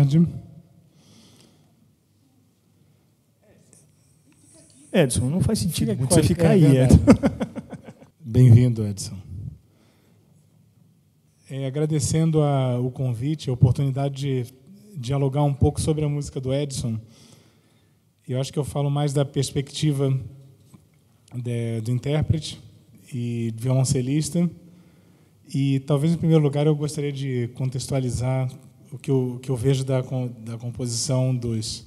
tarde. Edson, não faz sentido fica muito você ficar aí, é Edson. Bem-vindo, Edson. É, agradecendo a, o convite, a oportunidade de dialogar um pouco sobre a música do Edson. Eu acho que eu falo mais da perspectiva de, do intérprete e violoncelista. E talvez, em primeiro lugar, eu gostaria de contextualizar o que eu, que eu vejo da, da composição dos.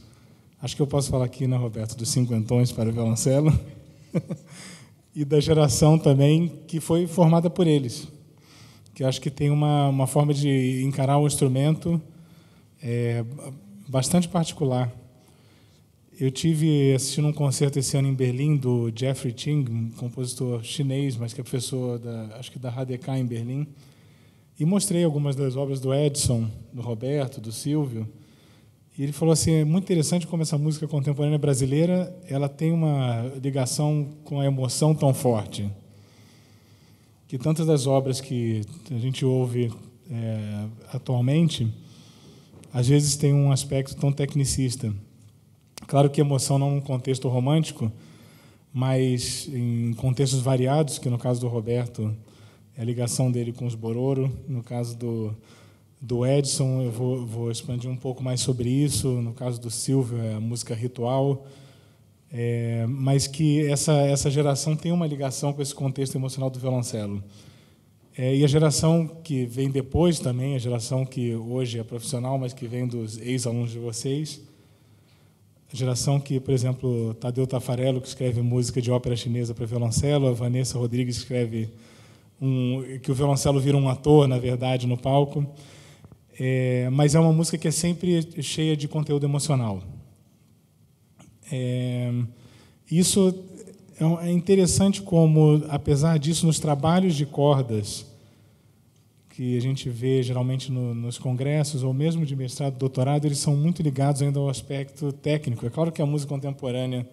Acho que eu posso falar aqui, né, Roberto? Dos cinquentões para o violoncelo. e da geração também que foi formada por eles. Que acho que tem uma, uma forma de encarar o instrumento é, bastante particular. Eu tive assistindo um concerto esse ano em Berlim do Jeffrey Ting, um compositor chinês, mas que é professor da, acho que da HDK em Berlim e mostrei algumas das obras do Edson, do Roberto, do Silvio. E ele falou assim: é muito interessante como essa música contemporânea brasileira ela tem uma ligação com a emoção tão forte. Que tantas das obras que a gente ouve é, atualmente, às vezes tem um aspecto tão tecnicista. Claro que emoção não é um contexto romântico, mas em contextos variados, que no caso do Roberto a ligação dele com os Bororo. No caso do, do Edson, eu vou, vou expandir um pouco mais sobre isso. No caso do Silvio, é a música Ritual. É, mas que essa, essa geração tem uma ligação com esse contexto emocional do violoncelo. É, e a geração que vem depois também, a geração que hoje é profissional, mas que vem dos ex-alunos de vocês, a geração que, por exemplo, Tadeu Tafarello, que escreve música de ópera chinesa para violoncelo, a Vanessa Rodrigues escreve um, que o violoncelo vira um ator, na verdade, no palco. É, mas é uma música que é sempre cheia de conteúdo emocional. É, isso é, é interessante como, apesar disso, nos trabalhos de cordas que a gente vê geralmente no, nos congressos ou mesmo de mestrado, doutorado, eles são muito ligados ainda ao aspecto técnico. É claro que a música contemporânea,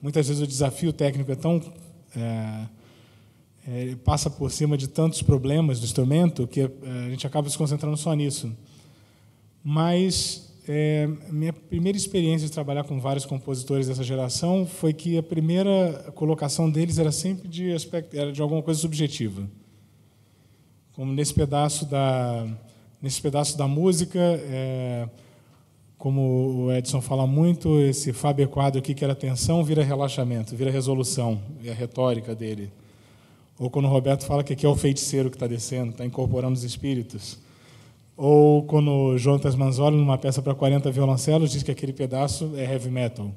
muitas vezes o desafio técnico é tão é, é, passa por cima de tantos problemas do instrumento que é, a gente acaba se concentrando só nisso. Mas é, minha primeira experiência de trabalhar com vários compositores dessa geração foi que a primeira colocação deles era sempre de aspecto, era de alguma coisa subjetiva. Como nesse pedaço da nesse pedaço da música, é, como o Edson fala muito, esse Fábio Quadro aqui que era tensão vira relaxamento, vira resolução, é a retórica dele. Ou quando o Roberto fala que aqui é o feiticeiro que está descendo, está incorporando os espíritos. Ou quando o Jonas Manzoli, numa peça para 40 violoncelos, diz que aquele pedaço é heavy metal.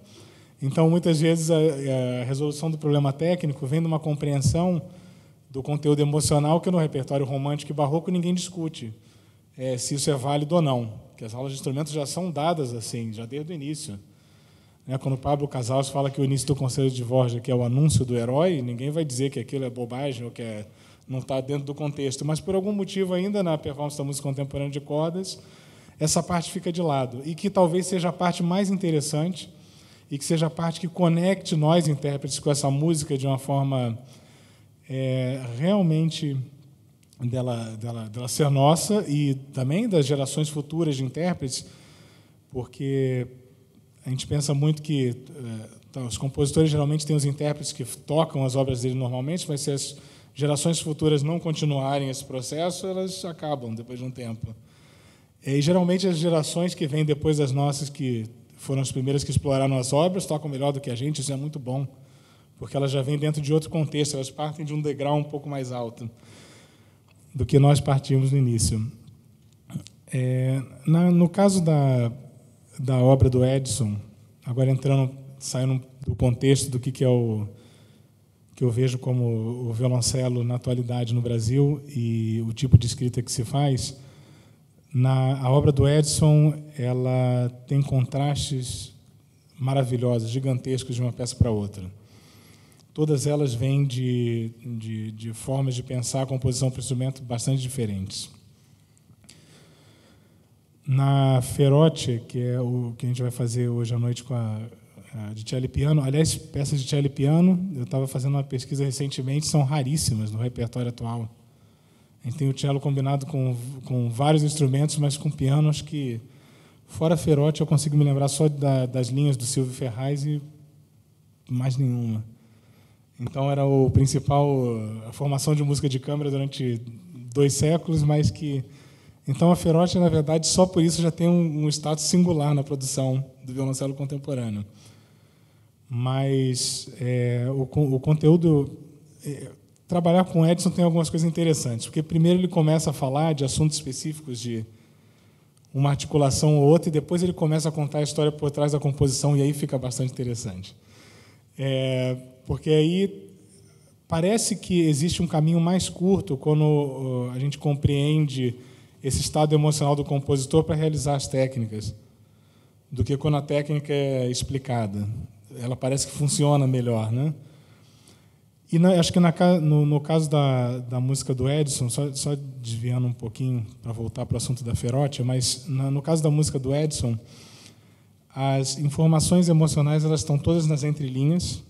Então, muitas vezes, a, a resolução do problema técnico vem de uma compreensão do conteúdo emocional que no repertório romântico e barroco ninguém discute é, se isso é válido ou não. Que as aulas de instrumentos já são dadas assim, já desde o início. Né, quando Pablo Casals fala que o início do conselho de Vorja que é o anúncio do herói, ninguém vai dizer que aquilo é bobagem ou que é, não está dentro do contexto. Mas, por algum motivo, ainda na performance da música contemporânea de cordas, essa parte fica de lado. E que talvez seja a parte mais interessante e que seja a parte que conecte nós, intérpretes, com essa música de uma forma é, realmente dela, dela, dela ser nossa e também das gerações futuras de intérpretes, porque a gente pensa muito que então, os compositores geralmente têm os intérpretes que tocam as obras dele normalmente, mas se as gerações futuras não continuarem esse processo, elas acabam depois de um tempo. E geralmente as gerações que vêm depois das nossas, que foram as primeiras que exploraram as obras, tocam melhor do que a gente, isso é muito bom, porque elas já vêm dentro de outro contexto, elas partem de um degrau um pouco mais alto do que nós partimos no início. É, na, no caso da, da obra do Edson, Agora entrando, saindo do contexto do que, que é o que eu vejo como o violoncelo na atualidade no Brasil e o tipo de escrita que se faz, na a obra do Edson, ela tem contrastes maravilhosos, gigantescos de uma peça para outra. Todas elas vêm de, de, de formas de pensar a composição para o instrumento bastante diferentes na Ferote, que é o que a gente vai fazer hoje à noite com a, a de cello piano. Aliás, peças de cello piano, eu estava fazendo uma pesquisa recentemente, são raríssimas no repertório atual. A gente tem o cello combinado com, com vários instrumentos, mas com piano, acho que, fora Ferote, eu consigo me lembrar só da, das linhas do Silvio Ferraz e mais nenhuma. Então, era o principal, a formação de música de câmara durante dois séculos, mas que então a Ferote, na verdade, só por isso já tem um, um status singular na produção do violoncelo contemporâneo. Mas é, o, o, conteúdo. É, trabalhar com Edson tem algumas coisas interessantes, porque primeiro ele começa a falar de assuntos específicos de uma articulação ou outra, e depois ele começa a contar a história por trás da composição, e aí fica bastante interessante. É, porque aí parece que existe um caminho mais curto quando uh, a gente compreende esse estado emocional do compositor para realizar as técnicas, do que quando a técnica é explicada. Ela parece que funciona melhor, né? E na, acho que na, no, no, caso da, da música do Edson, só, só desviando um pouquinho para voltar para o assunto da Ferótia, mas na, no caso da música do Edson, as informações emocionais elas estão todas nas entrelinhas,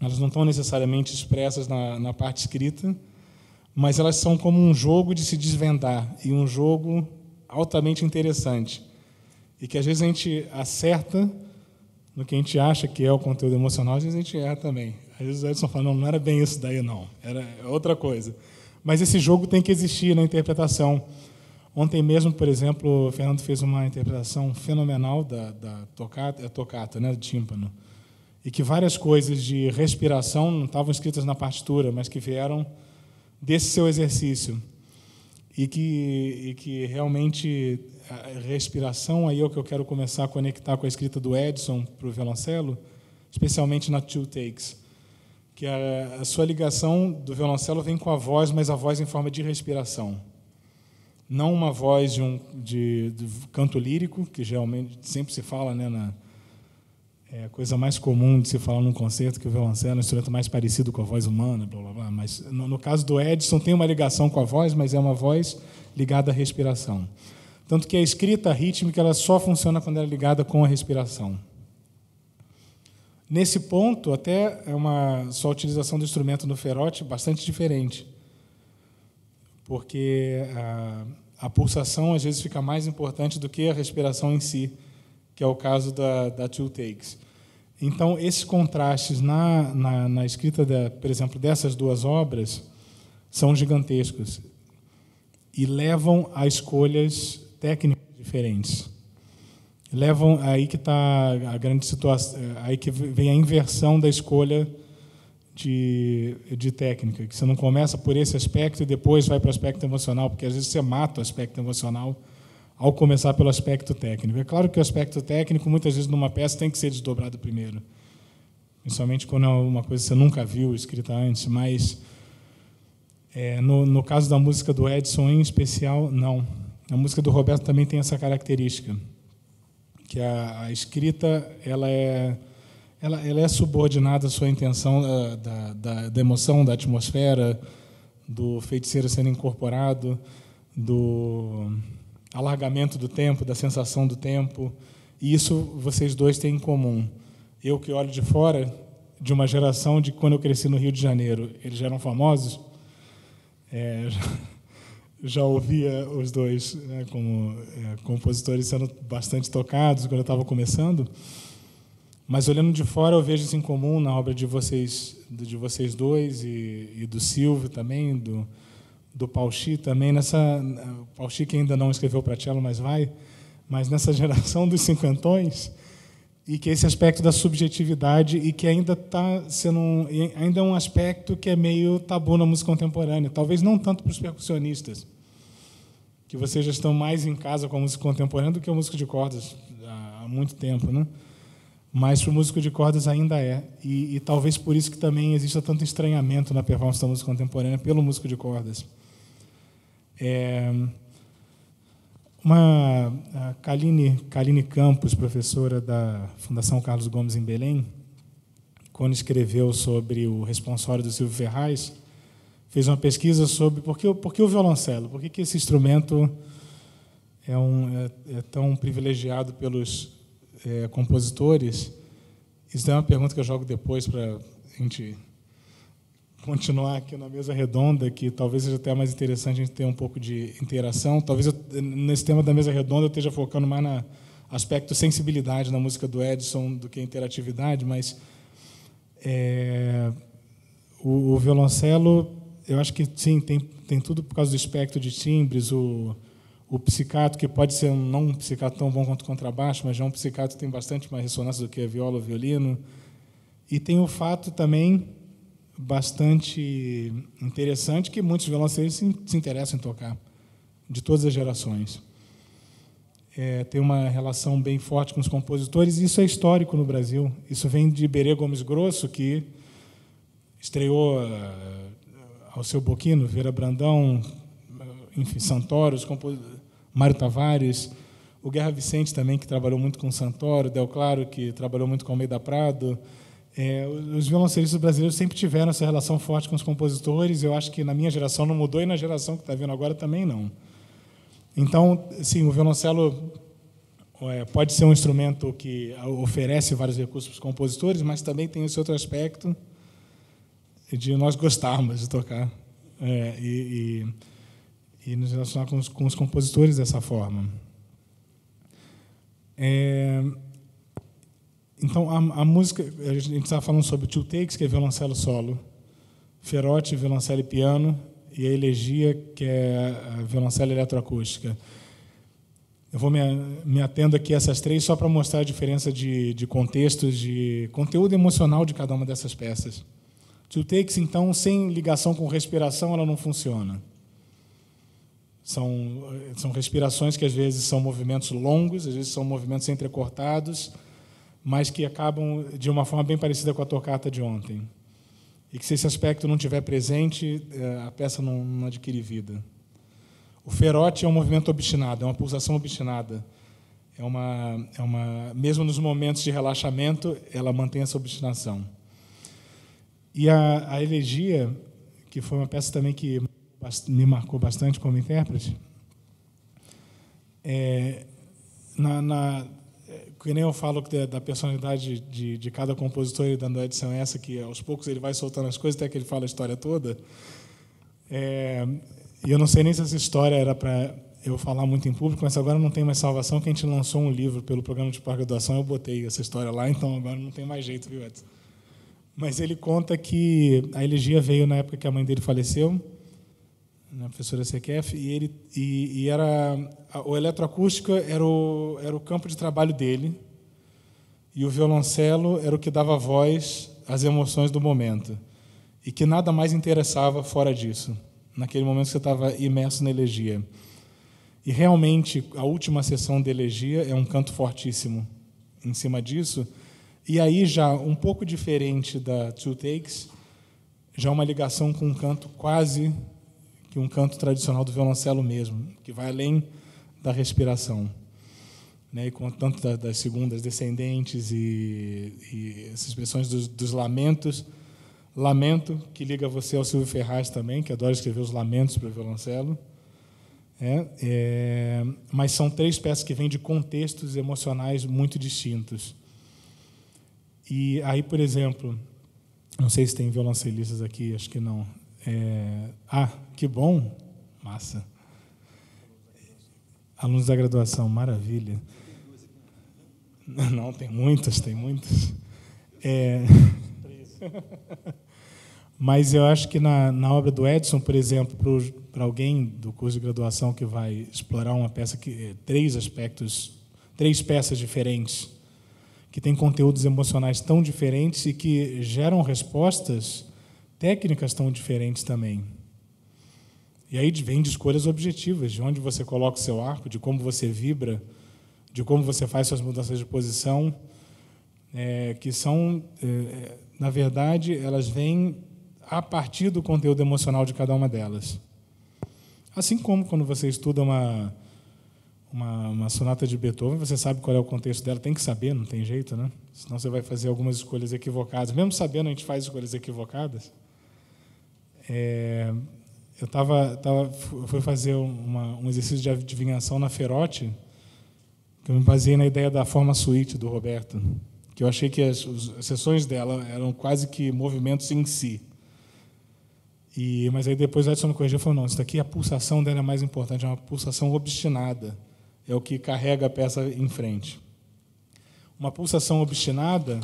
elas não estão necessariamente expressas na, na parte escrita, mas elas são como um jogo de se desvendar e um jogo altamente interessante. E que às vezes a gente acerta no que a gente acha que é o conteúdo emocional, às vezes a gente erra também. Às vezes o Edson fala, não, não era bem isso daí, não, era outra coisa. Mas esse jogo tem que existir na interpretação. Ontem mesmo, por exemplo, o Fernando fez uma interpretação fenomenal da, da tocata, é tocata, né, do tímpano, e que várias coisas de respiração não estavam escritas na partitura, mas que vieram desse seu exercício e que, e que realmente a respiração aí é o que eu quero começar a conectar com a escrita do Edson para o violoncelo, especialmente na Two Takes, que a, a sua ligação do violoncelo vem com a voz, mas a voz em forma de respiração. Não uma voz de um de, de canto lírico, que geralmente sempre se fala né, na, é a coisa mais comum de se falar num concerto que o violoncelo é um instrumento mais parecido com a voz humana, blá blá blá. Mas no, no caso do Edson tem uma ligação com a voz, mas é uma voz ligada à respiração. Tanto que a escrita rítmica ela só funciona quando ela é ligada com a respiração. Nesse ponto, até é uma sua utilização do instrumento no ferote bastante diferente, porque a, a pulsação às vezes fica mais importante do que a respiração em si que é o caso da, da Two Takes. Então, esses contrastes na, na, na escrita, da, por exemplo, dessas duas obras são gigantescos e levam a escolhas técnicas diferentes. Levam aí que está a grande situação, aí que vem a inversão da escolha de, de técnica, que você não começa por esse aspecto e depois vai para o aspecto emocional, porque às vezes você mata o aspecto emocional ao começar pelo aspecto técnico. É claro que o aspecto técnico, muitas vezes, numa peça, tem que ser desdobrado primeiro, principalmente quando é uma coisa que você nunca viu escrita antes, mas é, no, no caso da música do Edson, em especial, não. A música do Roberto também tem essa característica, que a, a escrita ela é, ela, ela, é subordinada à sua intenção eh, da, da, da emoção, da atmosfera, do feiticeiro sendo incorporado, do alargamento do tempo, da sensação do tempo. E isso vocês dois têm em comum. Eu que olho de fora, de uma geração de quando eu cresci no Rio de Janeiro, eles já eram famosos. É, já ouvia os dois né, como é, compositores sendo bastante tocados quando eu estava começando. Mas olhando de fora, eu vejo isso em comum na obra de vocês, de vocês dois e, e do Silvio também, do, do Pauchi também nessa Pauchi que ainda não escreveu para cello, mas vai, mas nessa geração dos cinquentões e que esse aspecto da subjetividade e que ainda está sendo um, ainda é um aspecto que é meio tabu na música contemporânea, talvez não tanto para os percussionistas que vocês já estão mais em casa com a música contemporânea do que a música de cordas há muito tempo, né? Mas para o músico de cordas ainda é e, e talvez por isso que também exista tanto estranhamento na performance da música contemporânea pelo músico de cordas. É, uma a Kaline, Kaline Campos, professora da Fundação Carlos Gomes em Belém, quando escreveu sobre o responsório do Silvio Ferraz, fez uma pesquisa sobre por que, por que o violoncelo, por que, que esse instrumento é, um, é, é tão privilegiado pelos é, compositores. Isso é uma pergunta que eu jogo depois para a gente continuar aqui na mesa redonda, que talvez seja até mais interessante a gente ter um pouco de interação. Talvez eu, nesse tema da mesa redonda eu esteja focando mais no aspecto sensibilidade na música do Edson do que interatividade, mas é, o, o, violoncelo, eu acho que sim, tem, tem tudo por causa do espectro de timbres, o, o psicato, que pode ser não um psicato tão bom quanto o contrabaixo, mas já um psicato que tem bastante mais ressonância do que a viola ou violino. E tem o fato também bastante interessante que muitos violoncelistas se interessam em tocar, de todas as gerações. É, tem uma relação bem forte com os compositores, e isso é histórico no Brasil. Isso vem de Berê Gomes Grosso, que estreou eh, ao seu Boquino, Vera Brandão, eh, enfim, Santoro, Mário Tavares, o Guerra Vicente também, que trabalhou muito com Santoro, Del Claro, que trabalhou muito com Almeida Prado, é, os violoncelistas brasileiros sempre tiveram essa relação forte com os compositores. Eu acho que na minha geração não mudou e na geração que está vindo agora também não. Então, sim, o violoncelo é, pode ser um instrumento que oferece vários recursos para os compositores, mas também tem esse outro aspecto de nós gostarmos de tocar é, e, e, e, nos relacionar com os, com os compositores dessa forma. É, então, a, a, música, a gente estava falando sobre Two Takes, que é violoncelo solo, Ferote, violoncelo e piano, e a Elegia, que é a violoncelo eletroacústica. Eu vou me, me atendo aqui a essas três só para mostrar a diferença de, de contextos, de conteúdo emocional de cada uma dessas peças. Two Takes, então, sem ligação com respiração, ela não funciona. São, são respirações que às vezes são movimentos longos, às vezes são movimentos entrecortados mas que acabam de uma forma bem parecida com a tocata de ontem. E que se esse aspecto não tiver presente, eh, a peça não, não adquire vida. O ferote é um movimento obstinado, é uma pulsação obstinada. É uma, é uma, mesmo nos momentos de relaxamento, ela mantém essa obstinação. E a, a elegia, que foi uma peça também que me marcou bastante como intérprete, é, na, na, que nem eu falo da, personalidade de, de cada compositor e da edição é essa, que aos poucos ele vai soltando as coisas até que ele fala a história toda. É, e eu não sei nem se essa história era para eu falar muito em público, mas agora não tem mais salvação, que a gente lançou um livro pelo programa de pós-graduação, eu botei essa história lá, então agora não tem mais jeito, viu, Edson? Mas ele conta que a elegia veio na época que a mãe dele faleceu, na né, professora Sequef, e ele e, e era a, o eletroacústica era o, era o campo de trabalho dele e o violoncelo era o que dava voz às emoções do momento e que nada mais interessava fora disso naquele momento que você estava imerso na elegia e realmente a última sessão da elegia é um canto fortíssimo em cima disso e aí já um pouco diferente da Two Takes já uma ligação com um canto quase que um canto tradicional do violoncelo mesmo, que vai além da respiração. Né, e com tanto das segundas descendentes e, e essas expressões dos, dos, lamentos. Lamento, que liga você ao Silvio Ferraz também, que adora escrever os lamentos para o violoncelo. É, é, mas são três peças que vêm de contextos emocionais muito distintos. E aí, por exemplo, não sei se tem violoncelistas aqui, acho que não. É, ah, que bom, massa. Alunos da graduação, maravilha. Não, tem muitas, tem muitas. É, mas eu acho que na, na obra do Edson, por exemplo, para alguém do curso de graduação que vai explorar uma peça que é, três aspectos, três peças diferentes, que tem conteúdos emocionais tão diferentes e que geram respostas técnicas estão diferentes também. E aí vem de escolhas objetivas, de onde você coloca o seu arco, de como você vibra, de como você faz suas mudanças de posição, é, que são, é, é, na verdade, elas vêm a partir do conteúdo emocional de cada uma delas. Assim como quando você estuda uma, uma, uma, sonata de Beethoven, você sabe qual é o contexto dela, tem que saber, não tem jeito, né? Senão você vai fazer algumas escolhas equivocadas. Mesmo sabendo, a gente faz escolhas equivocadas. É, eu tava, tava, fui fazer uma, um exercício de adivinhação na Ferote, que eu me baseei na ideia da forma suíte do Roberto, que eu achei que as, as sessões dela eram quase que movimentos em si. E, mas aí depois o Edson me corrigiu e falou, não, isso daqui a pulsação dela é mais importante, é uma pulsação obstinada, é o que carrega a peça em frente. Uma pulsação obstinada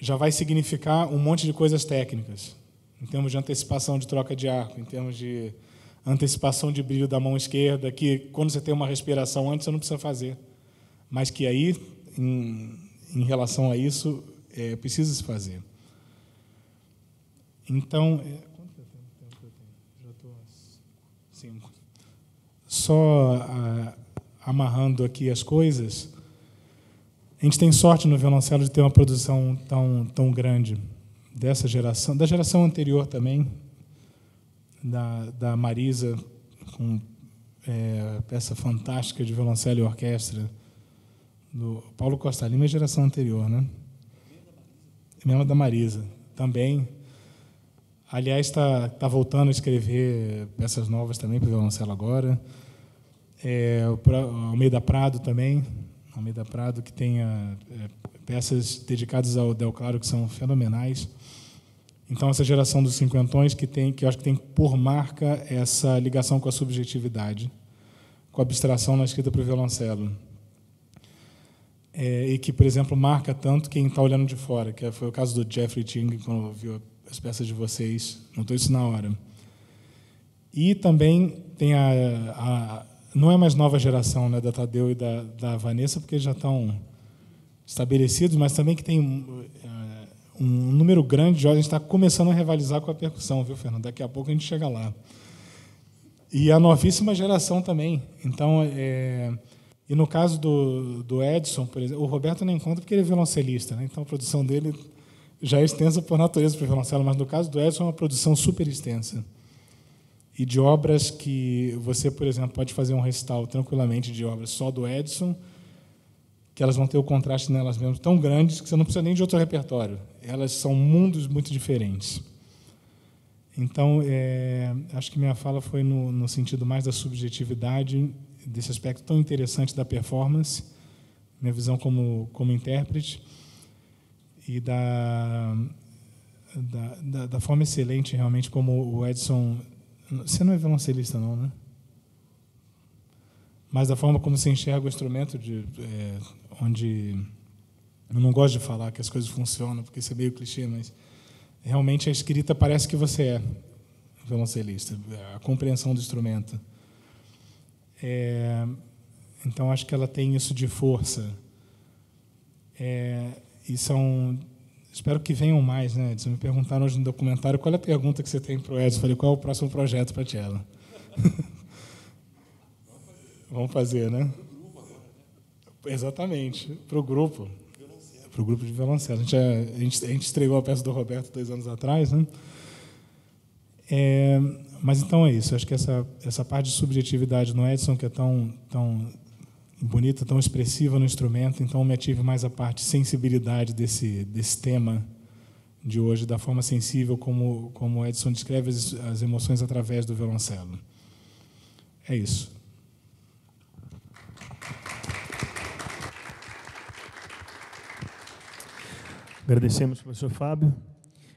já vai significar um monte de coisas técnicas em termos de antecipação de troca de arco, em termos de antecipação de brilho da mão esquerda, que quando você tem uma respiração antes, você não precisa fazer. Mas que aí, em, em relação a isso, é, precisa se fazer. Então, é, quanto tempo eu tenho? Já estou cinco. Só a, amarrando aqui as coisas, a gente tem sorte no violoncelo de ter uma produção tão, tão grande dessa geração, da geração anterior também, da, da Marisa, com é, peça fantástica de violoncelo e orquestra, do Paulo Costa Lima, geração anterior, né? Mesma da Marisa. Também. Aliás, está tá voltando a escrever peças novas também para o violoncelo agora. É, o Almeida Prado também. Almeida Prado, que tem a, é, peças dedicadas ao Del Claro que são fenomenais. Então, essa geração dos cinquentões que tem, que eu acho que tem por marca essa ligação com a subjetividade, com a abstração na escrita para o violoncelo. É, e que, por exemplo, marca tanto quem está olhando de fora, que é, foi o caso do Jeffrey Ting, quando viu as peças de vocês, notou isso na hora. E também tem a, a não é mais nova geração né, da Tadeu e da, da Vanessa, porque já estão estabelecidos, mas também que tem é, um número grande de gente está começando a rivalizar com a percussão, viu, Fernando? Daqui a pouco a gente chega lá. E a novíssima geração também. Então, é... e no caso do, do Edson, por exemplo, o Roberto nem conta porque ele é violoncelista, né? então a produção dele já é extensa por natureza para o violoncelo, mas no caso do Edson é uma produção super extensa. E de obras que você, por exemplo, pode fazer um recital tranquilamente de obras só do Edson, que elas vão ter o contraste nelas mesmas tão grandes que você não precisa nem de outro repertório. Elas são mundos muito diferentes. Então, é, acho que minha fala foi no, no, sentido mais da subjetividade, desse aspecto tão interessante da performance, minha visão como, como intérprete, e da, da, da, da forma excelente, realmente, como o Edson. Você não é violoncelista, não, né? mas da forma como se enxerga o instrumento de é, onde eu não gosto de falar que as coisas funcionam, porque isso é meio clichê, mas realmente a escrita parece que você é violoncelista, a compreensão do instrumento. É, então acho que ela tem isso de força. É, e são espero que venham mais, né? Eles me perguntaram hoje no documentário qual é a pergunta que você tem para o Edson. Eu falei, qual é o próximo projeto para a Tiela? Vamos fazer, né? Exatamente, para o grupo. Para o grupo de violoncelo. A gente, a, gente, a gente estreou a peça do Roberto dois anos atrás, né? É, mas então é isso. Acho que essa, essa parte de subjetividade no Edson, que é tão, tão bonita, tão expressiva no instrumento, então me ative mais a parte de sensibilidade desse, desse tema de hoje, da forma sensível como, como Edson descreve as, as emoções através do violoncelo. É isso. Agradecemos, professor Fábio.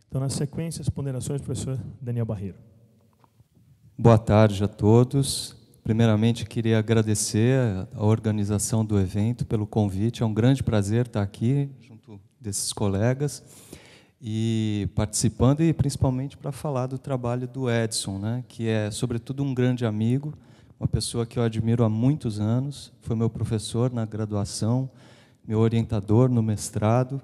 Então, na sequência, as ponderações, professor Daniel Barreiro. Boa tarde a todos. Primeiramente, queria agradecer a organização do evento pelo convite. É um grande prazer estar aqui junto desses colegas e participando e principalmente para falar do trabalho do Edson, né, que é sobretudo um grande amigo, uma pessoa que eu admiro há muitos anos, foi meu professor na graduação, meu orientador no mestrado,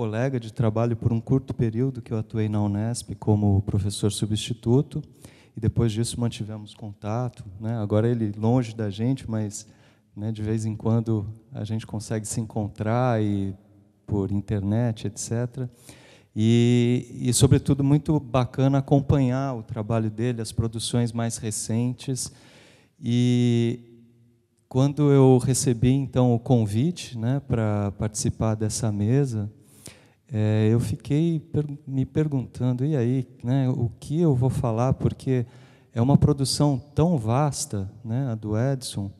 colega de trabalho por um curto período que eu atuei na Unesp como professor substituto e depois disso mantivemos contato. Né? Agora ele longe da gente, mas né, de vez em quando a gente consegue se encontrar e por internet, etc. E, e, sobretudo, muito bacana acompanhar o trabalho dele, as produções mais recentes. E quando eu recebi, então, o convite né, para participar dessa mesa, é, eu fiquei per me perguntando, e aí, né, o que eu vou falar, porque é uma produção tão vasta, né, a do Edson,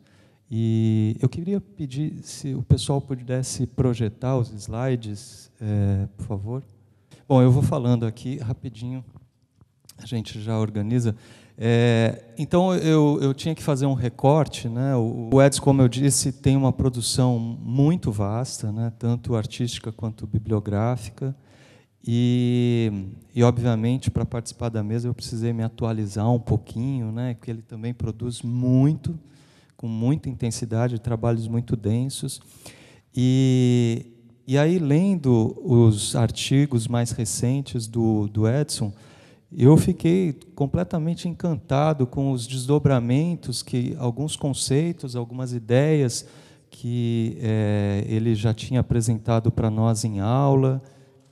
e eu queria pedir se o pessoal pudesse projetar os slides, é, por favor. Bom, eu vou falando aqui rapidinho, a gente já organiza. É, então eu, eu tinha que fazer um recorte. Né? O Edson, como eu disse, tem uma produção muito vasta, né? tanto artística quanto bibliográfica. E, e obviamente, para participar da mesa, eu precisei me atualizar um pouquinho, né? porque ele também produz muito, com muita intensidade, trabalhos muito densos. E, e aí, lendo os artigos mais recentes do, do Edson, eu fiquei completamente encantado com os desdobramentos que alguns conceitos, algumas ideias que é, ele já tinha apresentado para nós em aula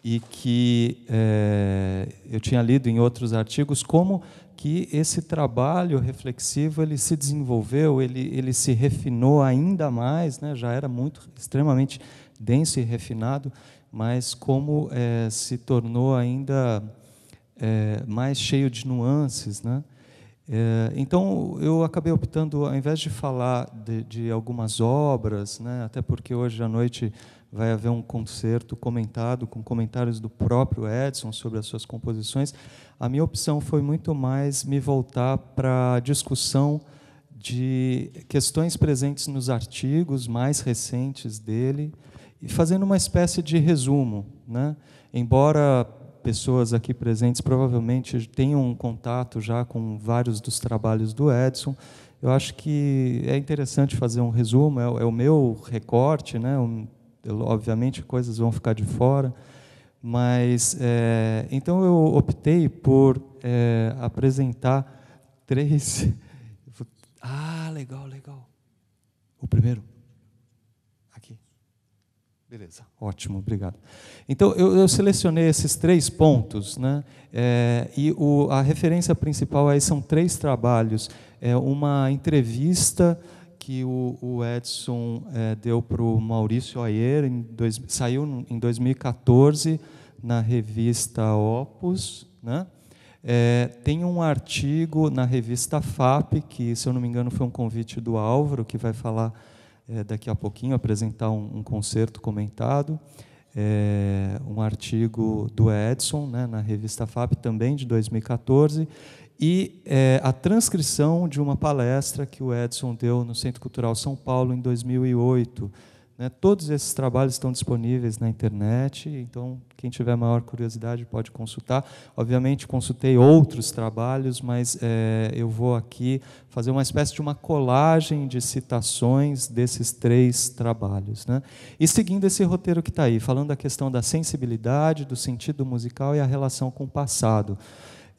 e que é, eu tinha lido em outros artigos, como que esse trabalho reflexivo ele se desenvolveu, ele, ele se refinou ainda mais, né? já era muito extremamente denso e refinado, mas como é, se tornou ainda é, mais cheio de nuances, né? É, então eu acabei optando, ao invés de falar de, de, algumas obras, né, até porque hoje à noite vai haver um concerto comentado com comentários do próprio Edson sobre as suas composições, a minha opção foi muito mais me voltar para a discussão de questões presentes nos artigos mais recentes dele, e fazendo uma espécie de resumo, né? Embora pessoas aqui presentes provavelmente tenham um contato já com vários dos trabalhos do Edson. Eu acho que é interessante fazer um resumo, é, é o meu recorte, né? Eu, obviamente coisas vão ficar de fora, mas é, então eu optei por é, apresentar três. ah, legal, legal. O primeiro. Beleza, ótimo, obrigado. Então, eu, eu selecionei esses três pontos, né? É, e o, a referência principal aí são três trabalhos. É uma entrevista que o, o Edson é, deu para o Maurício Ayer em dois, saiu em 2014 na revista Opus, né? É, tem um artigo na revista FAP, que, se eu não me engano, foi um convite do Álvaro, que vai falar é, daqui a pouquinho apresentar um, um concerto comentado, é, um artigo do Edson né, na revista FAP também de 2014 e é, a transcrição de uma palestra que o Edson deu no Centro Cultural São Paulo em 2008 né? Todos esses trabalhos estão disponíveis na internet, então quem tiver maior curiosidade pode consultar. Obviamente, consultei outros trabalhos, mas é, eu vou aqui fazer uma espécie de uma colagem de citações desses três trabalhos. Né? E seguindo esse roteiro que está aí, falando da questão da sensibilidade, do sentido musical e a relação com o passado.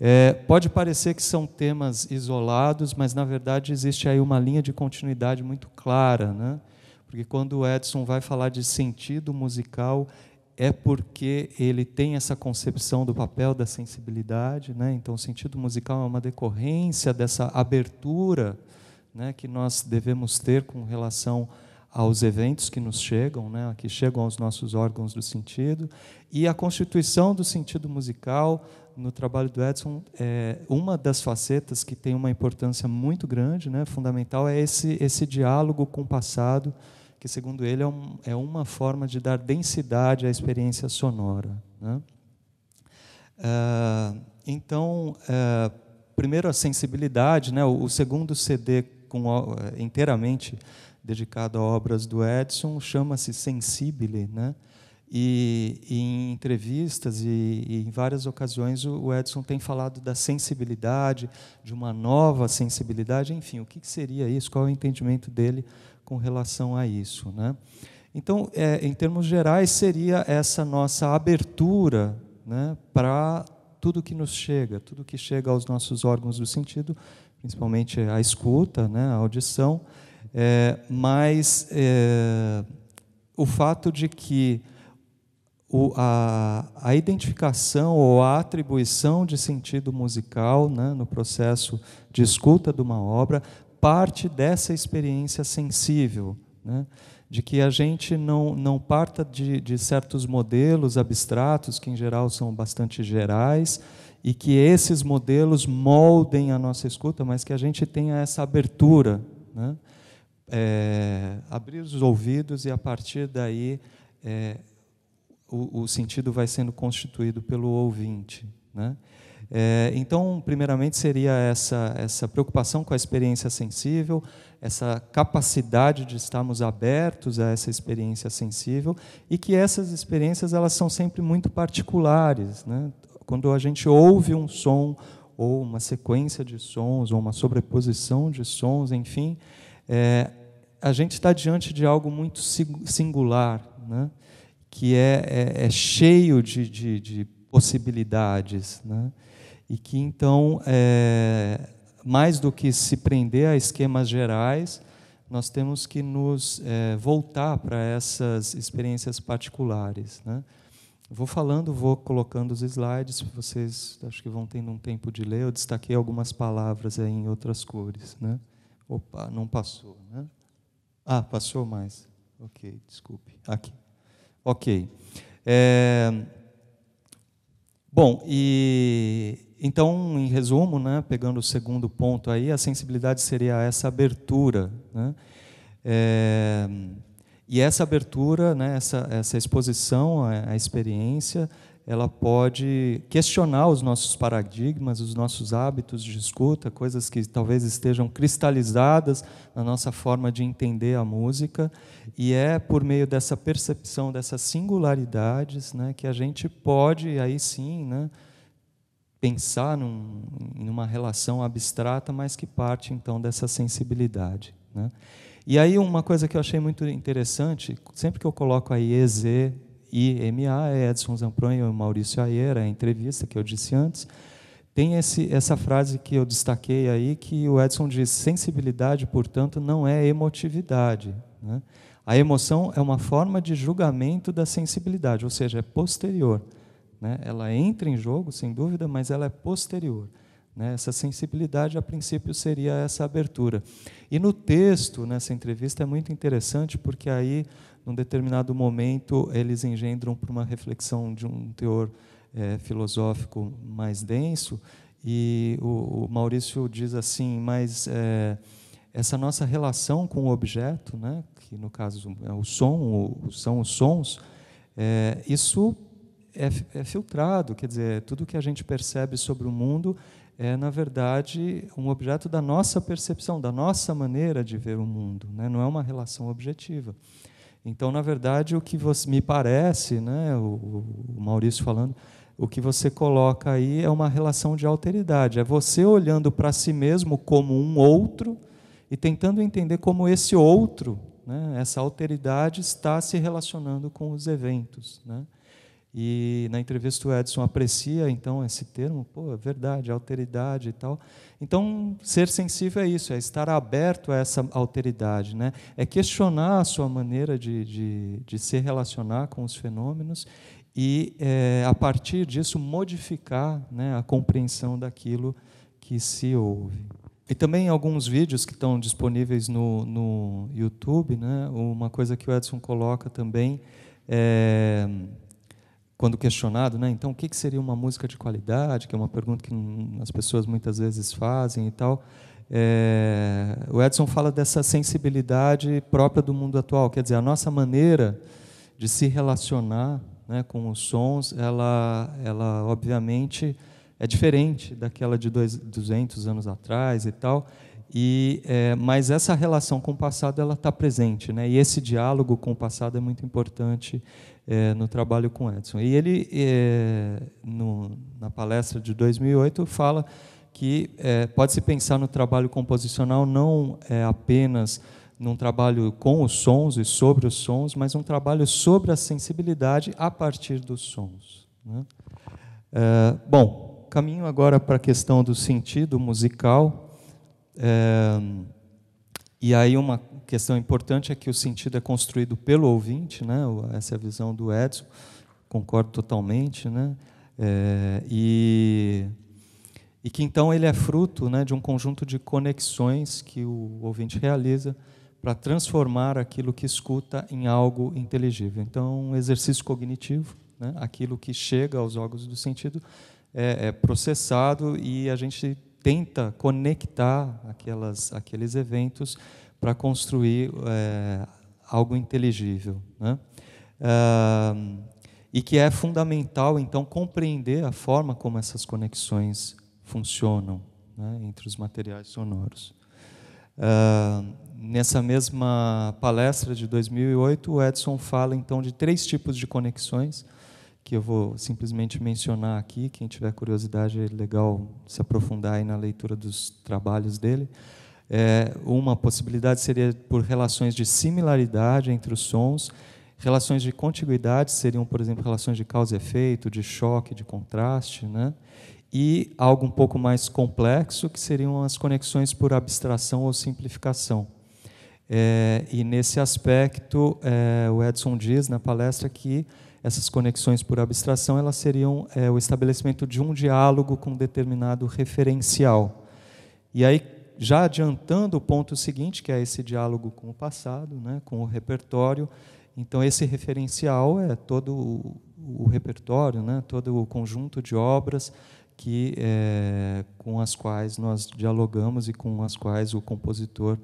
É, pode parecer que são temas isolados, mas na verdade existe aí uma linha de continuidade muito clara, né? Porque quando o Edson vai falar de sentido musical, é porque ele tem essa concepção do papel da sensibilidade, né? Então, o sentido musical é uma decorrência dessa abertura, né, que nós devemos ter com relação aos eventos que nos chegam, né, que chegam aos nossos órgãos do sentido, e a constituição do sentido musical no trabalho do Edson é uma das facetas que tem uma importância muito grande, né, fundamental é esse esse diálogo com o passado que, segundo ele, é, um, é uma forma de dar densidade à experiência sonora. Né? Uh, então, uh, primeiro a sensibilidade, né? o, o segundo CD com, uh, inteiramente dedicado a obras do Edson chama-se Sensibile, né? E, e, em entrevistas e, e, em várias ocasiões o, Edson tem falado da sensibilidade, de uma nova sensibilidade, enfim, o que, seria isso? Qual é o entendimento dele com relação a isso. Né? Então, é, em termos gerais, seria essa nossa abertura né, para tudo que nos chega, tudo que chega aos nossos órgãos do sentido, principalmente a escuta, né, a audição, é, mas é, o fato de que o, a, a, identificação ou a atribuição de sentido musical né, no processo de escuta de uma obra parte dessa experiência sensível, né? de que a gente não, não parta de, de certos modelos abstratos, que em geral são bastante gerais, e que esses modelos moldem a nossa escuta, mas que a gente tenha essa abertura. Né? É, abrir os ouvidos e a partir daí é, o, o, sentido vai sendo constituído pelo ouvinte. Né? É, então, primeiramente, seria essa, essa preocupação com a experiência sensível, essa capacidade de estarmos abertos a essa experiência sensível e que essas experiências elas são sempre muito particulares. Né? Quando a gente ouve um som, ou uma sequência de sons, ou uma sobreposição de sons, enfim, é, a gente está diante de algo muito singular, né? que é, é, é cheio de, de, de possibilidades. Né? e que então, é, mais do que se prender a esquemas gerais, nós temos que nos é, voltar para essas experiências particulares. Né? Vou falando, vou colocando os slides, vocês acho que vão tendo um tempo de ler. Eu destaquei algumas palavras aí em outras cores. Né? Opa, não passou. Né? Ah, passou mais. Ok, desculpe. Aqui. Ok. É... Bom, e então, em resumo, né, pegando o segundo ponto aí, a sensibilidade seria essa abertura, né? É, e essa abertura, né, essa, essa exposição à, à experiência, ela pode questionar os nossos paradigmas, os nossos hábitos de escuta, coisas que talvez estejam cristalizadas na nossa forma de entender a música, e é por meio dessa percepção dessas singularidades, né, que a gente pode aí sim, né, pensar num, numa relação abstrata, mas que parte então dessa sensibilidade. Né? E aí uma coisa que eu achei muito interessante, sempre que eu coloco a IEZ IMA, é Edson Zampron e é Maurício Aieira, é a entrevista que eu disse antes, tem esse, essa frase que eu destaquei aí, que o Edson diz, sensibilidade, portanto, não é emotividade. Né? A emoção é uma forma de julgamento da sensibilidade, ou seja, é posterior. Né? Ela entra em jogo, sem dúvida, mas ela é posterior. Né? Essa sensibilidade, a princípio, seria essa abertura. E no texto, nessa entrevista, é muito interessante, porque aí, num determinado momento, eles engendram para uma reflexão de um teor é, filosófico mais denso, e o, o Maurício diz assim, mas é, essa nossa relação com o objeto, né, que no caso é o som, o, são os sons, é, isso é, é filtrado, quer dizer, tudo que a gente percebe sobre o mundo é, na verdade, um objeto da nossa percepção, da nossa maneira de ver o mundo, né? não é uma relação objetiva. Então, na verdade, o que você, me parece, né, o, o Maurício falando, o que você coloca aí é uma relação de alteridade. É você olhando para si mesmo como um outro e tentando entender como esse outro, né, essa alteridade, está se relacionando com os eventos. Né? E na entrevista o Edson aprecia então esse termo, pô, é verdade, alteridade e tal. Então, ser sensível é isso, é estar aberto a essa alteridade, né? é questionar a sua maneira de, de, de se relacionar com os fenômenos e, é, a partir disso, modificar né, a compreensão daquilo que se ouve. E também alguns vídeos que estão disponíveis no, no YouTube, né? uma coisa que o Edson coloca também é quando questionado, né? Então, o que seria uma música de qualidade? Que é uma pergunta que as pessoas muitas vezes fazem e tal. É, o Edson fala dessa sensibilidade própria do mundo atual, quer dizer, a nossa maneira de se relacionar né, com os sons, ela, ela obviamente é diferente daquela de dois, 200 anos atrás e tal, e, é, mas essa relação com o passado ela está presente, né, e esse diálogo com o passado é muito importante é, no trabalho com Edson. E ele, é, no, na palestra de 2008, fala que é, pode-se pensar no trabalho composicional não é, apenas num trabalho com os sons e sobre os sons, mas um trabalho sobre a sensibilidade a partir dos sons. Né? É, bom, caminho agora para a questão do sentido musical. É, e aí uma questão importante é que o sentido é construído pelo ouvinte, né? essa é a visão do Edson, concordo totalmente, né? É, e, e que então ele é fruto né, de um conjunto de conexões que o ouvinte realiza para transformar aquilo que escuta em algo inteligível. Então, um exercício cognitivo, né, aquilo que chega aos órgãos do sentido, é, é processado e a gente tenta conectar aquelas, aqueles eventos para construir é, algo inteligível. Né? Ah, e que é fundamental, então, compreender a forma como essas conexões funcionam né, entre os materiais sonoros. Ah, nessa mesma palestra de 2008, o Edson fala, então, de três tipos de conexões que eu vou simplesmente mencionar aqui. Quem tiver curiosidade, é legal se aprofundar na leitura dos trabalhos dele. É, uma possibilidade seria por relações de similaridade entre os sons, relações de contiguidade seriam, por exemplo, relações de causa e efeito, de choque, de contraste, né? e algo um pouco mais complexo, que seriam as conexões por abstração ou simplificação. É, e nesse aspecto, é, o Edson diz na palestra que essas conexões por abstração elas seriam é, o estabelecimento de um diálogo com um determinado referencial. E aí, já adiantando o ponto seguinte, que é esse diálogo com o passado, né, com o repertório. Então, esse referencial é todo o, repertório, né, todo o conjunto de obras que, é, com as quais nós dialogamos e com as quais o compositor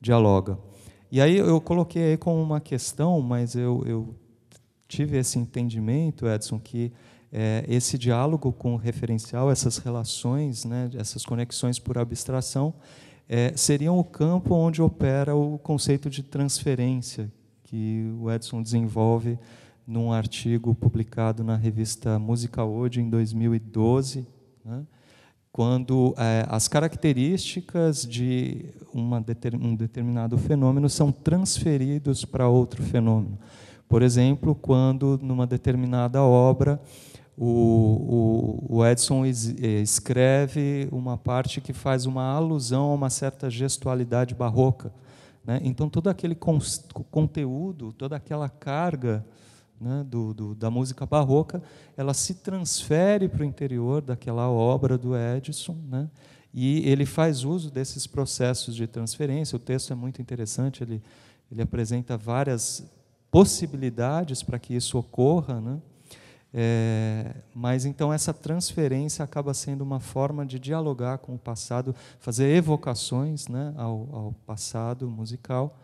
dialoga. E aí eu coloquei aí como uma questão, mas eu, eu tive esse entendimento, Edson, que é, esse diálogo com o referencial, essas relações, né, essas conexões por abstração, é, seriam o campo onde opera o conceito de transferência que o Edson desenvolve num artigo publicado na revista Música Hoje em 2012, né, quando é, as características de deter, um determinado fenômeno são transferidos para outro fenômeno. Por exemplo, quando numa determinada obra o, o, o Edson eh, escreve uma parte que faz uma alusão a uma certa gestualidade barroca. Né? Então, todo aquele conteúdo, toda aquela carga né, do, do, da música barroca, ela se transfere para o interior daquela obra do Edson, né, e ele faz uso desses processos de transferência. O texto é muito interessante, ele, ele apresenta várias possibilidades para que isso ocorra, né, é, mas então essa transferência acaba sendo uma forma de dialogar com o passado, fazer evocações né, ao, ao passado musical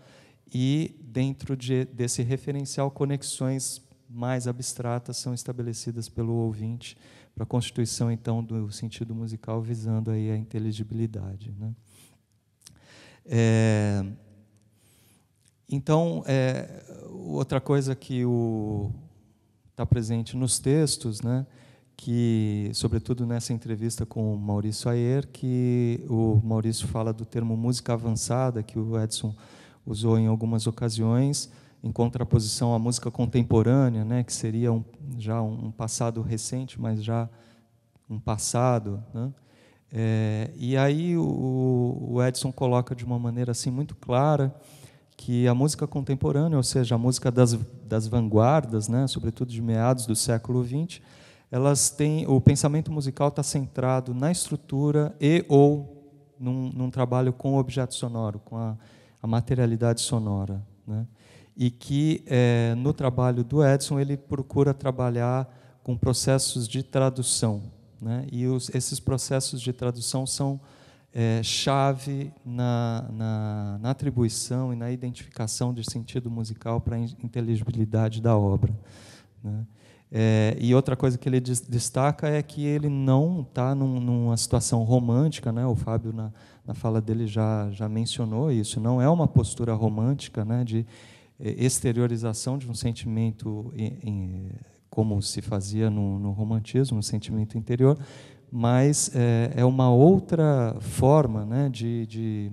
e, dentro de, desse referencial, conexões mais abstratas são estabelecidas pelo ouvinte para a constituição então do sentido musical visando aí a inteligibilidade, né? É, então, é, outra coisa que o, está presente nos textos, né? que, sobretudo nessa entrevista com o Maurício Ayer, que o Maurício fala do termo música avançada, que o Edson usou em algumas ocasiões, em contraposição à música contemporânea, né, que seria um, já um passado recente, mas já um passado. Né? É, e aí o, o Edson coloca de uma maneira assim muito clara que a música contemporânea, ou seja, a música das, das vanguardas, né, sobretudo de meados do século XX, elas têm o pensamento musical está centrado na estrutura e ou num, num, trabalho com o objeto sonoro, com a, a materialidade sonora, né? e que é, no trabalho do Edson ele procura trabalhar com processos de tradução, né? e os, esses processos de tradução são é, chave na, na, na, atribuição e na identificação de sentido musical para a inteligibilidade da obra. Né? É, e outra coisa que ele destaca é que ele não está num, numa situação romântica, né? o Fábio, na, na fala dele, já, já mencionou isso, não é uma postura romântica né? de é, exteriorização de um sentimento em, em, como se fazia no, no romantismo, um sentimento interior, mas é, é uma outra forma né, de, de,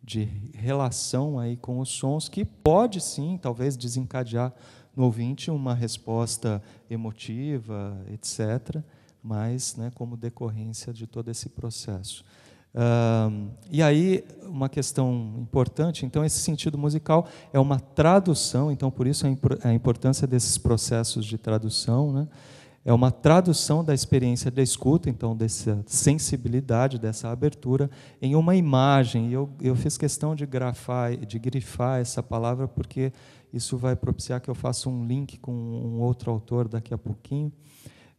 de relação aí com os sons que pode sim, talvez, desencadear no ouvinte uma resposta emotiva, etc., mas né, como decorrência de todo esse processo. Uh, e aí, uma questão importante, então, esse sentido musical é uma tradução, então, por isso a, impor a importância desses processos de tradução, né? é uma tradução da experiência da escuta, então dessa sensibilidade, dessa abertura, em uma imagem. E eu, eu fiz questão de grafar, de grifar essa palavra, porque isso vai propiciar que eu faça um link com um outro autor daqui a pouquinho.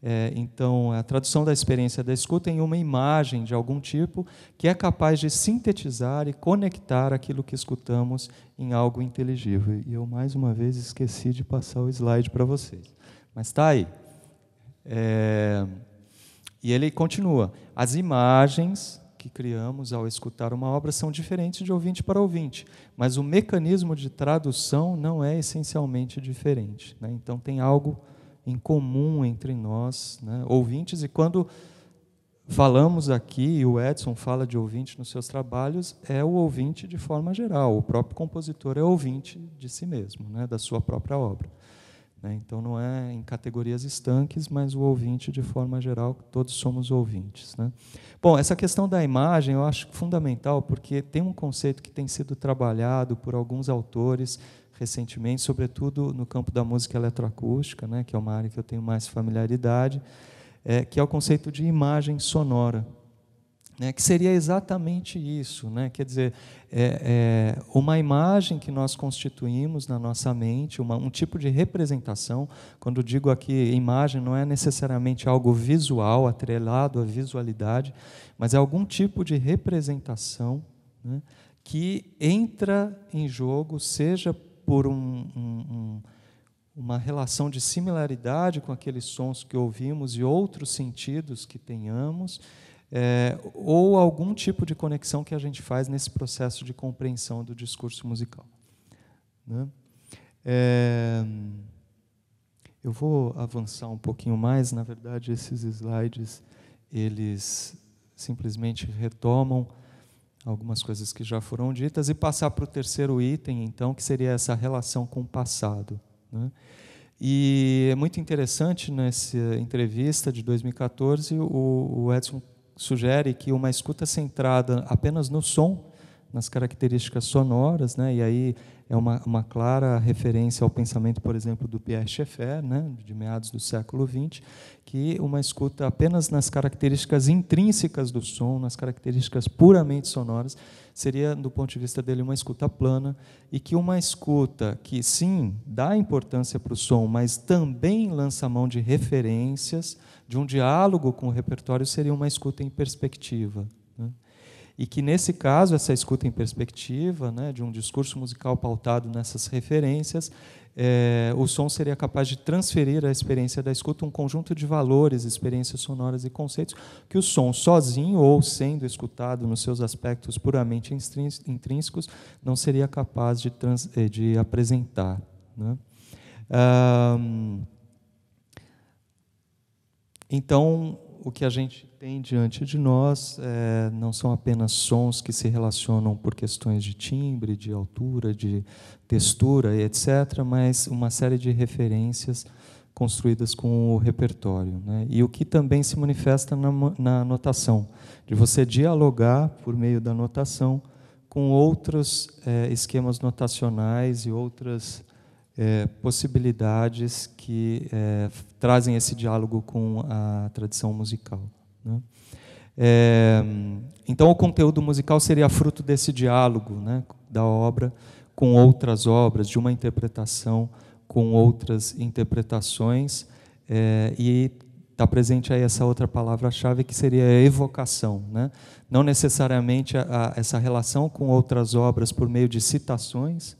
É, então, a tradução da experiência da escuta em uma imagem de algum tipo que é capaz de sintetizar e conectar aquilo que escutamos em algo inteligível. E eu, mais uma vez, esqueci de passar o slide para vocês. Mas está aí. É, e ele continua: as imagens que criamos ao escutar uma obra são diferentes de ouvinte para ouvinte, mas o mecanismo de tradução não é essencialmente diferente. Né? Então tem algo em comum entre nós, né? ouvintes, e quando falamos aqui, e o Edson fala de ouvinte nos seus trabalhos, é o ouvinte de forma geral, o próprio compositor é ouvinte de si mesmo, né? da sua própria obra. Né? Então não é em categorias estanques, mas o ouvinte de forma geral, todos somos ouvintes. Né? Bom, essa questão da imagem eu acho fundamental porque tem um conceito que tem sido trabalhado por alguns autores recentemente, sobretudo no campo da música eletroacústica, né? que é uma área que eu tenho mais familiaridade, é, que é o conceito de imagem sonora né, que seria exatamente isso, né? quer dizer, é, é uma imagem que nós constituímos na nossa mente, uma, um tipo de representação. Quando digo aqui imagem, não é necessariamente algo visual, atrelado à visualidade, mas é algum tipo de representação né, que entra em jogo, seja por um, um, um uma relação de similaridade com aqueles sons que ouvimos e outros sentidos que tenhamos, é, ou algum tipo de conexão que a gente faz nesse processo de compreensão do discurso musical. Né? É, eu vou avançar um pouquinho mais. Na verdade, esses slides eles simplesmente retomam algumas coisas que já foram ditas e passar para o terceiro item, então, que seria essa relação com o passado. Né? E é muito interessante nessa entrevista de 2014 o, Edson sugere que uma escuta centrada apenas no som nas características sonoras, né? e aí é uma, uma clara referência ao pensamento, por exemplo, do Pierre Schaeffer, né? de meados do século XX, que uma escuta apenas nas características intrínsecas do som, nas características puramente sonoras, seria, do ponto de vista dele, uma escuta plana, e que uma escuta que, sim, dá importância para o som, mas também lança mão de referências, de um diálogo com o repertório, seria uma escuta em perspectiva e que nesse caso essa escuta em perspectiva, né, de um discurso musical pautado nessas referências, é, o som seria capaz de transferir à experiência da escuta um conjunto de valores, experiências sonoras e conceitos que o som sozinho ou sendo escutado nos seus aspectos puramente intrínsecos não seria capaz de, trans, eh, de apresentar. Né? então, o que a gente tem diante de nós é, não são apenas sons que se relacionam por questões de timbre, de altura, de textura, etc., mas uma série de referências construídas com o repertório. Né? E o que também se manifesta na, na notação, de você dialogar por meio da notação com outros é, esquemas notacionais e outras é, possibilidades que é, trazem esse diálogo com a tradição musical. Né? É, então, o conteúdo musical seria fruto desse diálogo né, da obra com outras obras, de uma interpretação com outras interpretações, é, e está presente aí essa outra palavra-chave que seria a evocação. Né? Não necessariamente a, a, essa relação com outras obras por meio de citações,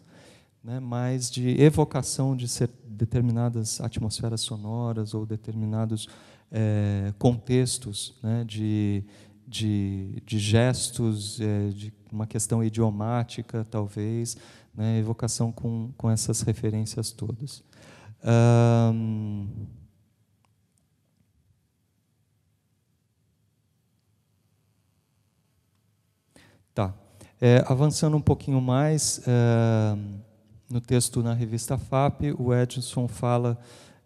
né, mas de evocação de determinadas atmosferas sonoras ou determinados é, contextos né, de, de, de, gestos, é, de uma questão idiomática, talvez, né, evocação com, com essas referências todas. tá. É, avançando um pouquinho mais, é, no texto na revista FAP, o Edson fala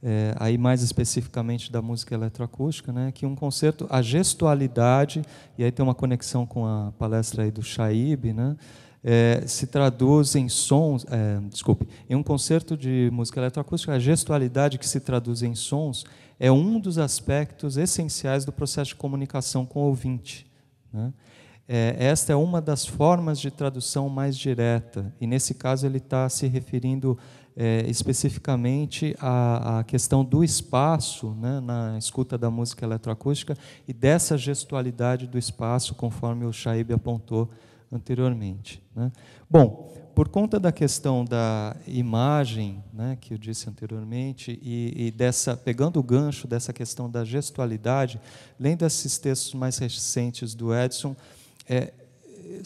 é, aí mais especificamente da música eletroacústica, né, que um concerto, a gestualidade, e aí tem uma conexão com a palestra aí do Shaib, né, é, se traduz em sons, é, desculpe, em um concerto de música eletroacústica, a gestualidade que se traduz em sons é um dos aspectos essenciais do processo de comunicação com o ouvinte. Né? É, esta é uma das formas de tradução mais direta, e nesse caso ele está se referindo a é, especificamente a, a, questão do espaço né, na escuta da música eletroacústica e dessa gestualidade do espaço, conforme o Shaib apontou anteriormente. Né. Bom, por conta da questão da imagem, né, que eu disse anteriormente, e, e, dessa pegando o gancho dessa questão da gestualidade, lendo esses textos mais recentes do Edson, é, é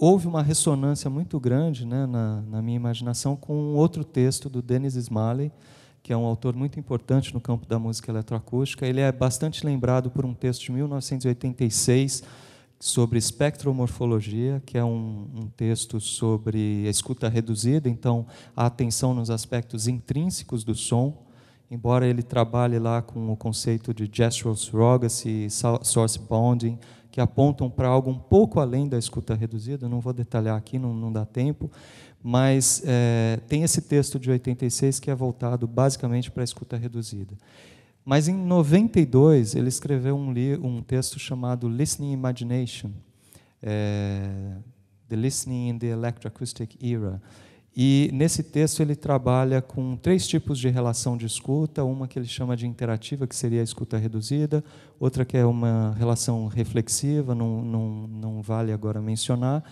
houve uma ressonância muito grande né, na, na, minha imaginação com um outro texto do Dennis Smalley, que é um autor muito importante no campo da música eletroacústica. Ele é bastante lembrado por um texto de 1986 sobre espectromorfologia, que é um, um texto sobre a escuta reduzida, então a atenção nos aspectos intrínsecos do som, embora ele trabalhe lá com o conceito de gestural surrogacy, source bonding, que apontam para algo um pouco além da escuta reduzida, não vou detalhar aqui, não, não dá tempo, mas é, tem esse texto de 86 que é voltado basicamente para a escuta reduzida. Mas em 92 ele escreveu um, um texto chamado Listening Imagination, é, The Listening in the Electroacoustic Era, e nesse texto ele trabalha com três tipos de relação de escuta: uma que ele chama de interativa, que seria a escuta reduzida, outra que é uma relação reflexiva, não, não, não vale agora mencionar,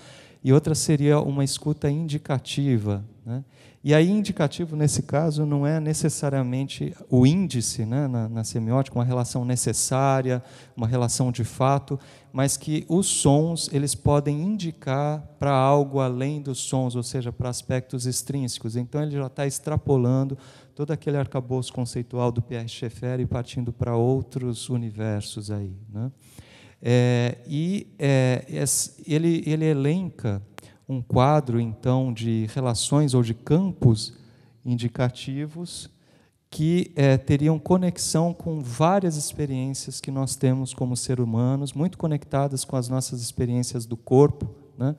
e outra seria uma escuta indicativa. Né? E aí, indicativo, nesse caso, não é necessariamente o índice né, na, na semiótica, uma relação necessária, uma relação de fato, mas que os sons eles podem indicar para algo além dos sons, ou seja, para aspectos extrínsecos. Então, ele já está extrapolando todo aquele arcabouço conceitual do Pierre Schaeffer e partindo para outros universos aí. Né? É, e é, ele, ele elenca um quadro, então, de relações ou de campos indicativos que é, teriam conexão com várias experiências que nós temos como seres humanos, muito conectadas com as nossas experiências do corpo, né?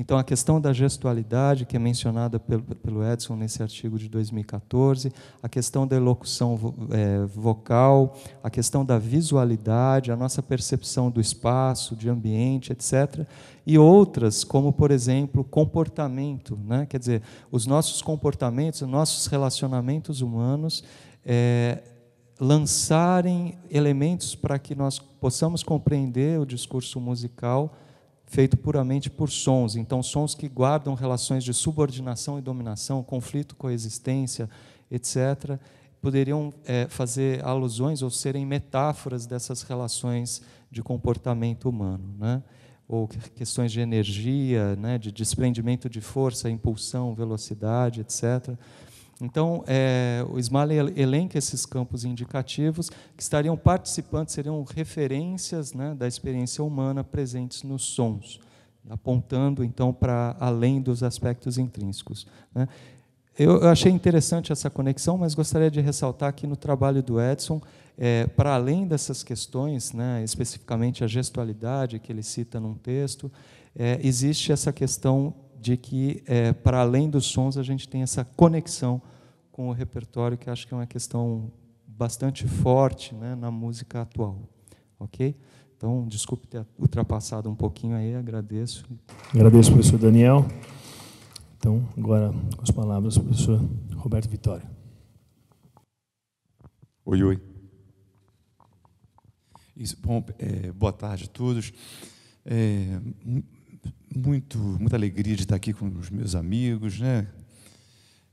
Então, a questão da gestualidade, que é mencionada pelo, pelo Edson nesse artigo de 2014, a questão da elocução é, vocal, a questão da visualidade, a nossa percepção do espaço, de ambiente, etc. E outras, como, por exemplo, comportamento. Né? Quer dizer, os nossos comportamentos, os nossos relacionamentos humanos. É, lançarem elementos para que nós possamos compreender o discurso musical feito puramente por sons. Então, sons que guardam relações de subordinação e dominação, conflito, coexistência, etc., poderiam é, fazer alusões ou serem metáforas dessas relações de comportamento humano, né? ou questões de energia, né? de desprendimento de força, impulsão, velocidade, etc. Então, é, o Smalley elenca esses campos indicativos que estariam participantes, seriam referências né, da experiência humana presentes nos sons, apontando, então, para além dos aspectos intrínsecos. Né. Eu achei interessante essa conexão, mas gostaria de ressaltar que no trabalho do Edson, é, para além dessas questões, né, especificamente a gestualidade que ele cita num texto, é, existe essa questão de que, é, para além dos sons, a gente tem essa conexão com o repertório, que acho que é uma questão bastante forte né, na música atual. Ok? Então, desculpe ter ultrapassado um pouquinho aí, agradeço. Agradeço, professor Daniel. Então, agora, com as palavras, o professor Roberto Vitória. Oi, oi. Isso, bom, é, boa tarde a todos. É, muito, muita alegria de estar aqui com os meus amigos, né?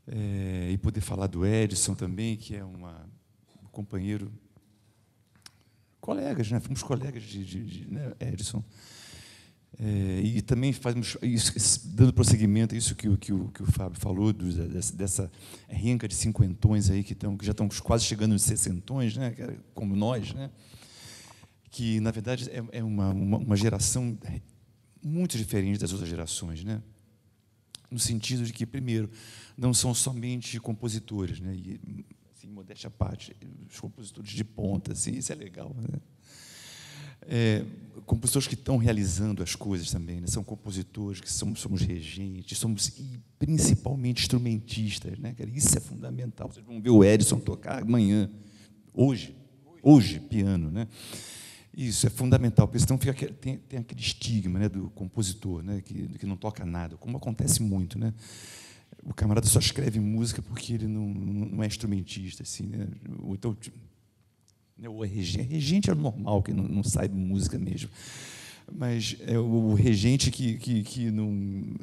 É, e poder falar do Edson também, que é uma, um companheiro, colegas, né? Fomos colegas de, de, de né? Edson. É, e também fazemos, isso, dando prosseguimento a isso que, que, o, que o Fábio falou, do, dessa, dessa renca de cinquentões aí que, tão, que já estão quase chegando nos sessentões, né? É como nós, né? que na verdade é, é uma, uma, uma geração muito diferente das outras gerações, né? no sentido de que, primeiro, não são somente compositores, né? e, assim, modéstia à parte, os compositores de ponta, assim, isso é legal. Né? É, compositores que estão realizando as coisas também, né? são compositores que somos, somos regentes, somos e principalmente instrumentistas, né? isso é fundamental. Vocês vão ver o Edson tocar amanhã, hoje, hoje, piano, né? Isso é fundamental, porque senão fica, tem, tem aquele estigma né, do compositor, né, que, que não toca nada, como acontece muito. Né? O camarada só escreve música porque ele não, não é instrumentista. Assim, né? Ou então, o tipo, né, é regente, é regente é normal que não, não saiba música mesmo mas é o regente que, que, que não.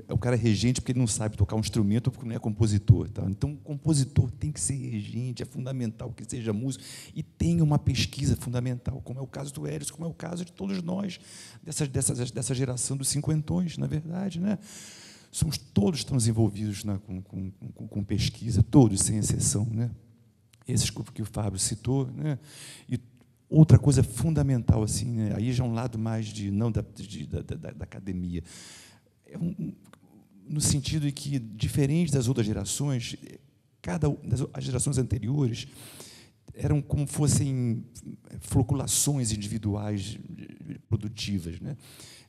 É o cara regente porque ele não sabe tocar um instrumento porque não é compositor. Tá? Então, o compositor tem que ser regente, é fundamental que seja músico e tenha uma pesquisa fundamental, como é o caso do Eris, como é o caso de todos nós, dessa, dessa, dessa geração dos cinquentões, na é verdade. Né? Somos todos estamos envolvidos com, com, com, com pesquisa, todos, sem exceção. Né? esses que o Fábio citou, né? e Outra coisa fundamental, assim, né? aí já é um lado mais de não da, de, da, da, da, academia, é um, no sentido de que, diferente das outras gerações, cada das, as gerações anteriores eram como fossem é, floculações individuais produtivas, né?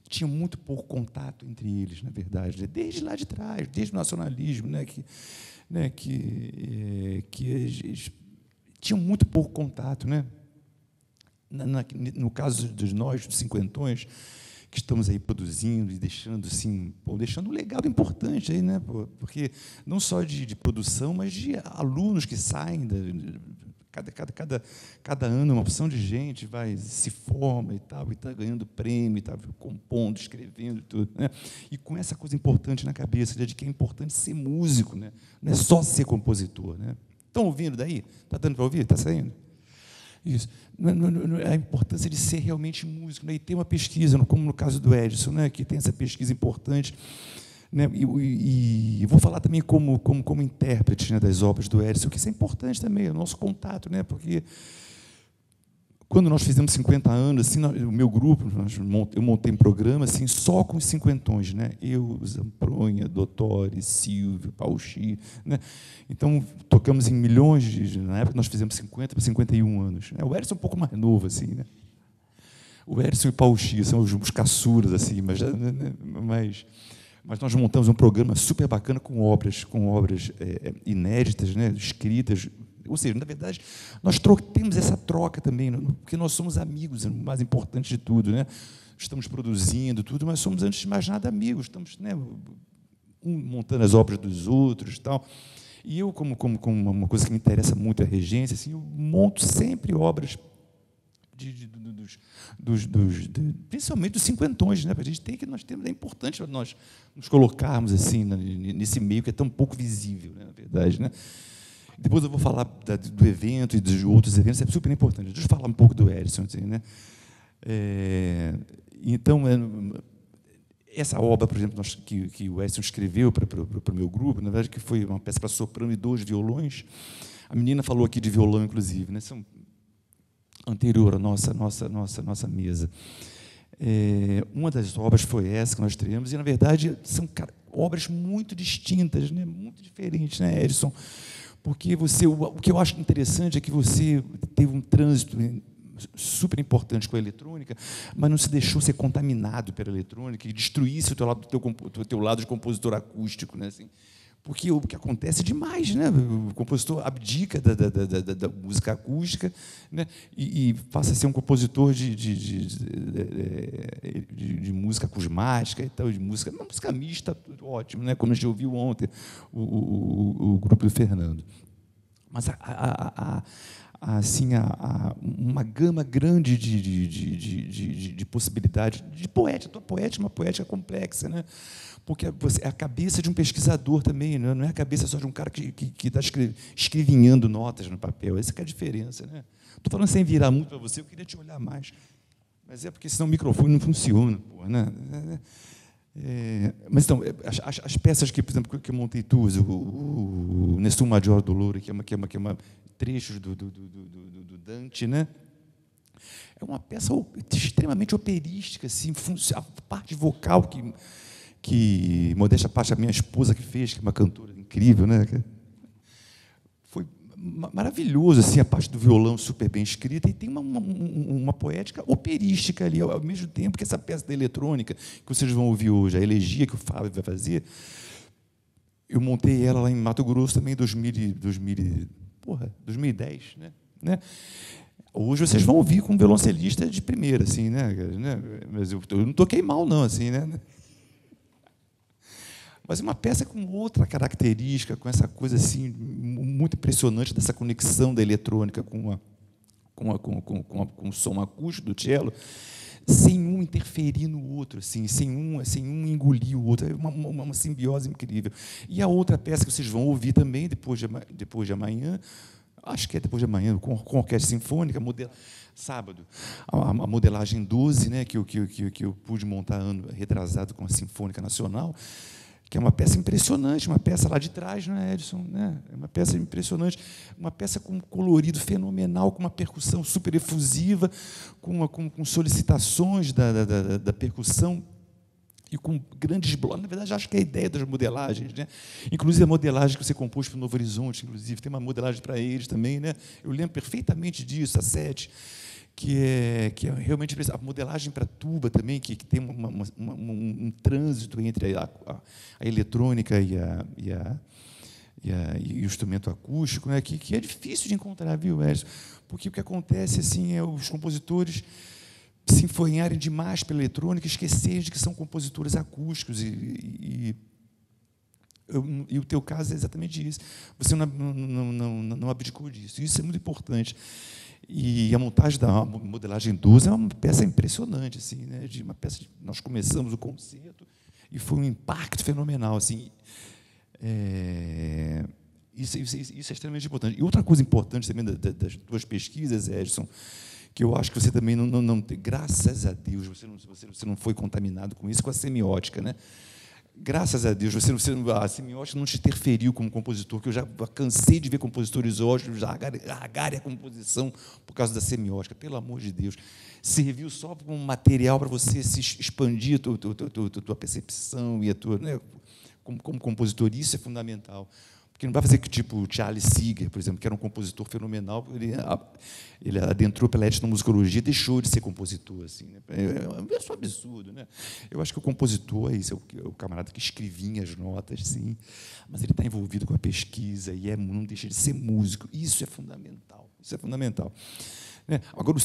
tinha muito pouco contato entre eles, na verdade, né? desde lá de trás, desde o nacionalismo, né? que, né? que, é, que eles, tinham muito pouco contato, né? no caso dos nós, dos cinquentões, que estamos aí produzindo e deixando assim, pô, deixando um legado importante aí, né? Pô? Porque não só de, de, produção, mas de alunos que saem da, cada, cada, cada, cada ano uma opção de gente vai se forma e tal, e está ganhando prêmio, está compondo, escrevendo e tudo. Né? E com essa coisa importante na cabeça, de que é importante ser músico, né? não é só ser compositor. Né? Estão ouvindo daí? Está dando para ouvir? Está saindo? Isso. A importância de ser realmente músico. Né? E tem uma pesquisa, como no caso do Edson, né? que tem essa pesquisa importante. Né? E, e, vou falar também como, como, como intérprete né? das obras do Edson, que isso é importante também, é o nosso contato, né? porque quando nós fizemos 50 anos, assim, o meu grupo, eu montei um programa assim, só com os cinquentões, né? Eu, Zampronha, Dottore, Silvio, Pauchi, né? Então, tocamos em milhões de, na época nós fizemos 50 para 51 anos. Né? O Erickson é um pouco mais novo assim, né? O Erickson e Pauchi são os, os caçuras assim, mas, né, né, né? mas mas nós montamos um programa super bacana com obras, com obras é, é inéditas, né, escritas ou seja, na verdade, nós temos essa troca também, né? porque nós somos amigos, o né? mais importante de tudo, né? Estamos produzindo tudo, mas somos, antes de mais nada, amigos. Estamos né, um montando as obras dos outros tal. E eu, como, como, como uma coisa que me interessa muito é a regência, assim, eu monto sempre obras de, de, dos, dos, dos de, principalmente dos cinquentões, né? A gente tem que nós temos é importante nós nos colocarmos assim nesse meio que é tão pouco visível, né? na verdade, né? Depois eu vou falar da, do evento e de outros eventos, é super importante. Deixa eu falar um pouco do Edson. Assim, né? É, então, é, essa obra, por exemplo, nós, que, que, o Edson escreveu para, para o meu grupo, na verdade, que foi uma peça para soprano e dois violões. A menina falou aqui de violão, inclusive, né? São anterior à nossa, nossa, nossa, nossa mesa. É, uma das obras foi essa que nós teremos, e, na verdade, são cara, obras muito distintas, né? muito diferentes, né, Edson? Porque você, o que eu acho interessante é que você teve um trânsito super importante com a eletrônica, mas não se deixou ser contaminado pela eletrônica e destruísse o teu lado, teu, teu lado de compositor acústico, né? Assim, porque o que acontece demais, né? O compositor abdica da, da, da, da música acústica né? E, e, passa a ser um compositor de, de, de, de, de música acusmática e tal, de música. Uma música mista, ótimo, né? Como a gente ouviu ontem o, o, o, o grupo do Fernando. Mas a, a, a, assim, a, a, uma gama grande de, de, de, de, de possibilidade de poética. A poética é uma poética complexa, né? porque é a cabeça de um pesquisador também, né? não é a cabeça só de um cara que está que, que tá escrevinhando notas no papel. Essa é a diferença. Estou né? falando sem virar muito para você, eu queria te olhar mais. Mas é porque senão o microfone não funciona. Porra, né? É, mas então, é, as, as, peças que, por exemplo, que eu montei duas, o, o, o Nessun Major do Louro, que é uma, que é uma, que é uma trechos do, do, do, do Dante, né? É uma peça extremamente operística, assim, a parte vocal que, que modéstia parte, a minha esposa que fez, que é uma cantora incrível, né? Foi maravilhoso, assim, a parte do violão super bem escrita, e tem uma, uma, uma poética operística ali, ao mesmo tempo que essa peça da eletrônica, que vocês vão ouvir hoje, a elegia que o Fábio vai fazer, eu montei ela lá em Mato Grosso também em 2000, 2000 porra, 2010, né? né? Hoje vocês vão ouvir com um violoncelista de primeira, assim, né, né? Mas eu, não toquei mal, não, assim, né? Mas uma peça com outra característica, com essa coisa assim muito impressionante dessa conexão da eletrônica com, a, com, a, com, com, a, com o som acústico do cello, sem interferir no outro, assim, sem um, sem um engolir o outro. É uma, uma, uma simbiose incrível. E a outra peça que vocês vão ouvir também depois de, depois de amanhã, acho que é depois de amanhã, com, com orquestra sinfônica, sábado, a, a, modelagem 12, né, que, que, que, que eu pude montar ano retrasado com a Sinfônica Nacional que é uma peça impressionante, uma peça lá de trás, não é, Edson? Né? É uma peça impressionante, uma peça com um colorido fenomenal, com uma percussão super efusiva, com, uma, com, com solicitações da, da, da, percussão e com grandes blocos. Na verdade, acho que é a ideia das modelagens, né? Inclusive a modelagem que você compôs para o Novo Horizonte, inclusive tem uma modelagem para eles também, né? Eu lembro perfeitamente disso, a sete que é, que é realmente a modelagem para tuba também, que, que tem uma, uma, uma, um, um, trânsito entre a, a, a eletrônica e, a, e, e, e, o instrumento acústico, né, que, que é difícil de encontrar, viu, Edson? Porque o que acontece assim é os compositores se enfanharem demais pela eletrônica, esquecerem de que são compositores acústicos e, eu, e o teu caso é exatamente isso. Você não, não, não, não abdicou disso. Isso é muito importante. E a montagem da modelagem 12 é uma peça impressionante, assim, né? De uma peça de, nós começamos o concerto e foi um impacto fenomenal, assim. É, isso, isso, isso, é extremamente importante. E outra coisa importante também das, das tuas pesquisas, Edson, que eu acho que você também não, não, não graças a Deus, você não, você, você não foi contaminado com isso, com a semiótica, né? graças a Deus, você, você a semiótica não te interferiu como compositor, que eu já cansei de ver compositores ótimos largarem a composição por causa da semiótica, pelo amor de Deus. Serviu só como material para você se expandir a tua, tua, tua, tua percepção e a tua. Né? Como, como compositor, isso é fundamental. Porque não vai fazer que tipo Charles Seeger, por exemplo, que era um compositor fenomenal, ele, ele adentrou pela etnomusicologia e deixou de ser compositor. Assim, né? É, um é, é absurdo. Né? Eu acho que o compositor é isso, é o, é camarada que escrevia as notas, sim, mas ele está envolvido com a pesquisa e é, não deixa de ser músico. Isso é fundamental. Isso é fundamental. Né? Agora,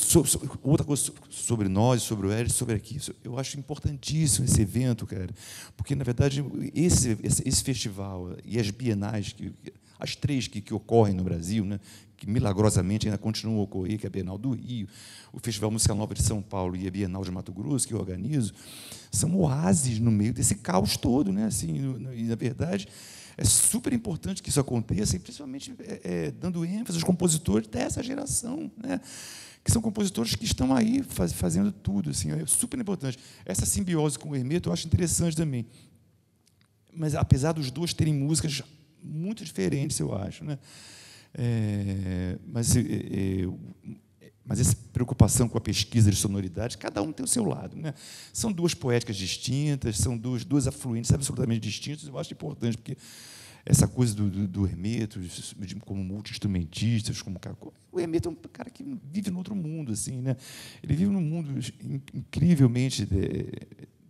outra coisa sobre nós, sobre o Hélio, sobre aqui. Eu acho importantíssimo esse evento, cara. Porque, na verdade, esse, esse, esse festival e as bienais, que, as três que, que ocorrem no Brasil, né? que milagrosamente ainda continuam a ocorrer, que é a Bienal do Rio, o Festival Música Nova de São Paulo e a Bienal de Mato Grosso, que eu organizo, são oásis no meio desse caos todo. Né? Assim, e, na verdade, é super importante que isso aconteça, e principalmente é, é, dando ênfase aos compositores dessa geração, né? que são compositores que estão aí faz, fazendo tudo. Assim, é super importante. Essa simbiose com o Hermeto eu acho interessante também. Mas apesar dos dois terem músicas muito diferentes, eu acho. Né? É, mas é, é mas essa preocupação com a pesquisa de sonoridade, cada um tem o seu lado. Né? São duas poéticas distintas, são duas, duas afluentes absolutamente distintas, eu acho importante, porque essa coisa do, do, do Hermeto, como multi-instrumentista, como O Hermeto é um cara que vive num outro mundo, assim, né? Ele vive num mundo incrivelmente de, é,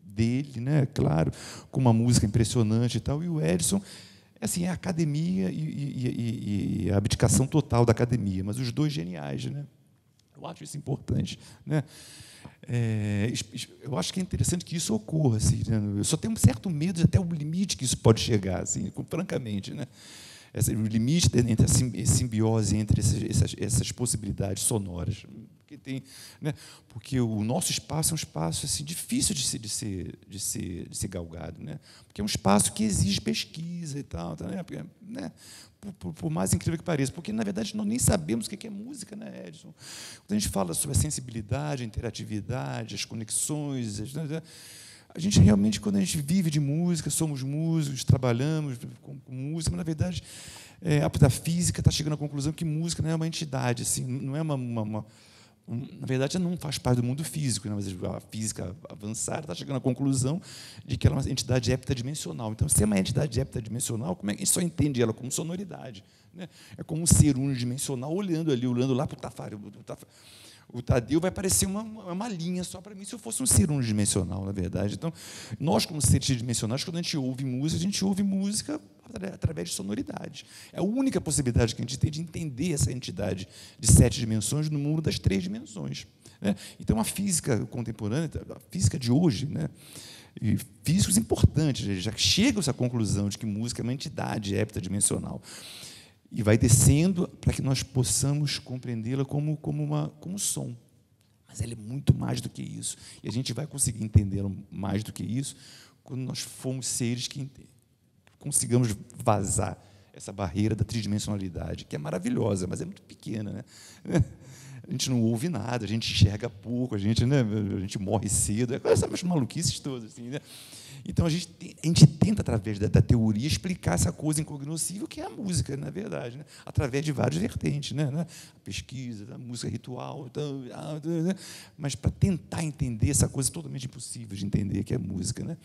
dele, né? Claro, com uma música impressionante e tal. E o Edson é assim, é a academia e, e, e, e, a abdicação total da academia, mas os dois geniais, né? Eu acho isso importante. Né? É, eu acho que é interessante que isso ocorra. Assim, né? Eu só tenho um certo medo de até o limite que isso pode chegar, assim, francamente. Né? o limite entre a eh, simbiose entre essas, essas possibilidades sonoras. Porque, tem, né? porque o nosso espaço é um espaço assim, difícil de ser, de, ser, de, ser, de ser galgado, né? porque é um espaço que exige pesquisa e tal. Tá, né? Porque, né? Por, por, por, mais incrível que pareça, porque na verdade nós nem sabemos o que é, é música, né, Edson? Quando a gente fala sobre a sensibilidade, a interatividade, as conexões, né, né? a gente realmente, quando a gente vive de música, somos músicos, trabalhamos com, com música, mas na verdade é, a da física está chegando à conclusão que música não é uma entidade, assim, não é uma, uma, uma na verdade, não faz parte do mundo físico, né? mas a física avançada está chegando à conclusão de que ela é uma entidade heptadimensional. Então, se é uma entidade heptadimensional, como é que a gente só entende ela como sonoridade? Né? É como um ser unidimensional olhando ali, olhando lá para o Tafari o Tadeu vai parecer uma, uma linha só para mim, se eu fosse um ser unidimensional, na verdade. Então, nós, como seres dimensionais, quando a gente ouve música, a gente ouve música através de sonoridade. É a única possibilidade que a gente tem de entender essa entidade de sete dimensões no mundo das três dimensões. Né? Então, a física contemporânea, a física de hoje, né? E físicos importantes, já chegam a essa conclusão de que música é uma entidade heptadimensional e vai descendo para que nós possamos compreendê-la como, como, uma, como um som. Mas ela é muito mais do que isso. E a gente vai conseguir entendê-la mais do que isso quando nós formos seres que consigamos vazar essa barreira da tridimensionalidade, que é maravilhosa, mas é muito pequena. Né? a gente não ouve nada, a gente enxerga pouco, a gente, né, a gente morre cedo, é essas maluquices todas. Assim, né? Então, a gente, a gente tenta, através da, da teoria, explicar essa coisa incognoscível que é a música, na verdade, né? através de várias vertentes, né? né? a pesquisa, a música ritual, então, ah, né, né? mas para tentar entender essa coisa totalmente impossível de entender que é música. Né?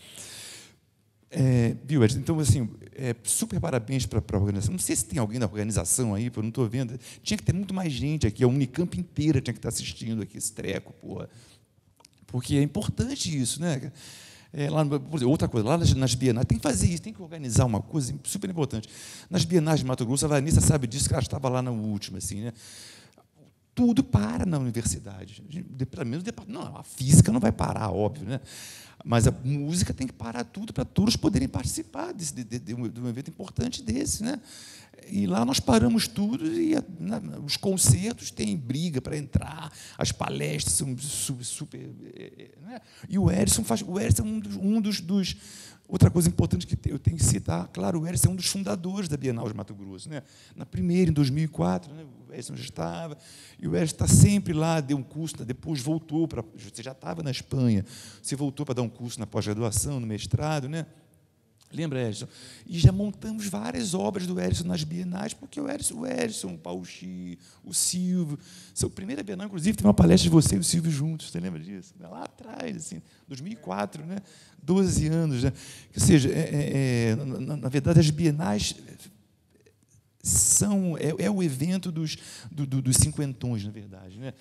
É, viu, Edson? Então, assim, é, super parabéns para a organização. Não sei se tem alguém da organização aí, porque eu não estou vendo. Tinha que ter muito mais gente aqui, a Unicamp inteira tinha que estar tá assistindo aqui esse treco, porra. Porque é importante isso, né? É, lá, exemplo, outra coisa, lá nas, nas bienais, tem que fazer isso, tem que organizar uma coisa super importante. Nas bienais de Mato Grosso, a Vanessa sabe disso, que ela estava lá na última, assim, né? Tudo para na universidade. Pelo menos, não, a física não vai parar, óbvio, né? Mas a música tem que parar tudo para todos poderem participar desse, de, de, de, um, evento importante desse. Né? E lá nós paramos tudo e a, na, os concertos têm briga para entrar, as palestras são super. super é, é, né? E o Edson faz. O Edson é um dos, um dos, dos Outra coisa importante que eu tenho que citar, claro, o Eerson é um dos fundadores da Bienal de Mato Grosso. Né? Na primeira, em 2004, né, o Edson estava, e o Edson está tá sempre lá, deu um curso, depois voltou para. Você já estava na Espanha, você voltou para dar um curso na pós-graduação, no mestrado, né? Lembra, Edson? E já montamos várias obras do Edson nas bienais, porque o Edson, o, Edson, o Paulo Xi, o Silvio. Seu primeiro bienal, inclusive, teve uma palestra de você e o Silvio juntos, você lembra disso? Lá atrás, assim, 2004, né? 12 anos. Né? Ou seja, é, é, é na, na, verdade, as bienais são é, é o evento dos, do, do, dos cinquentões, na verdade. Né?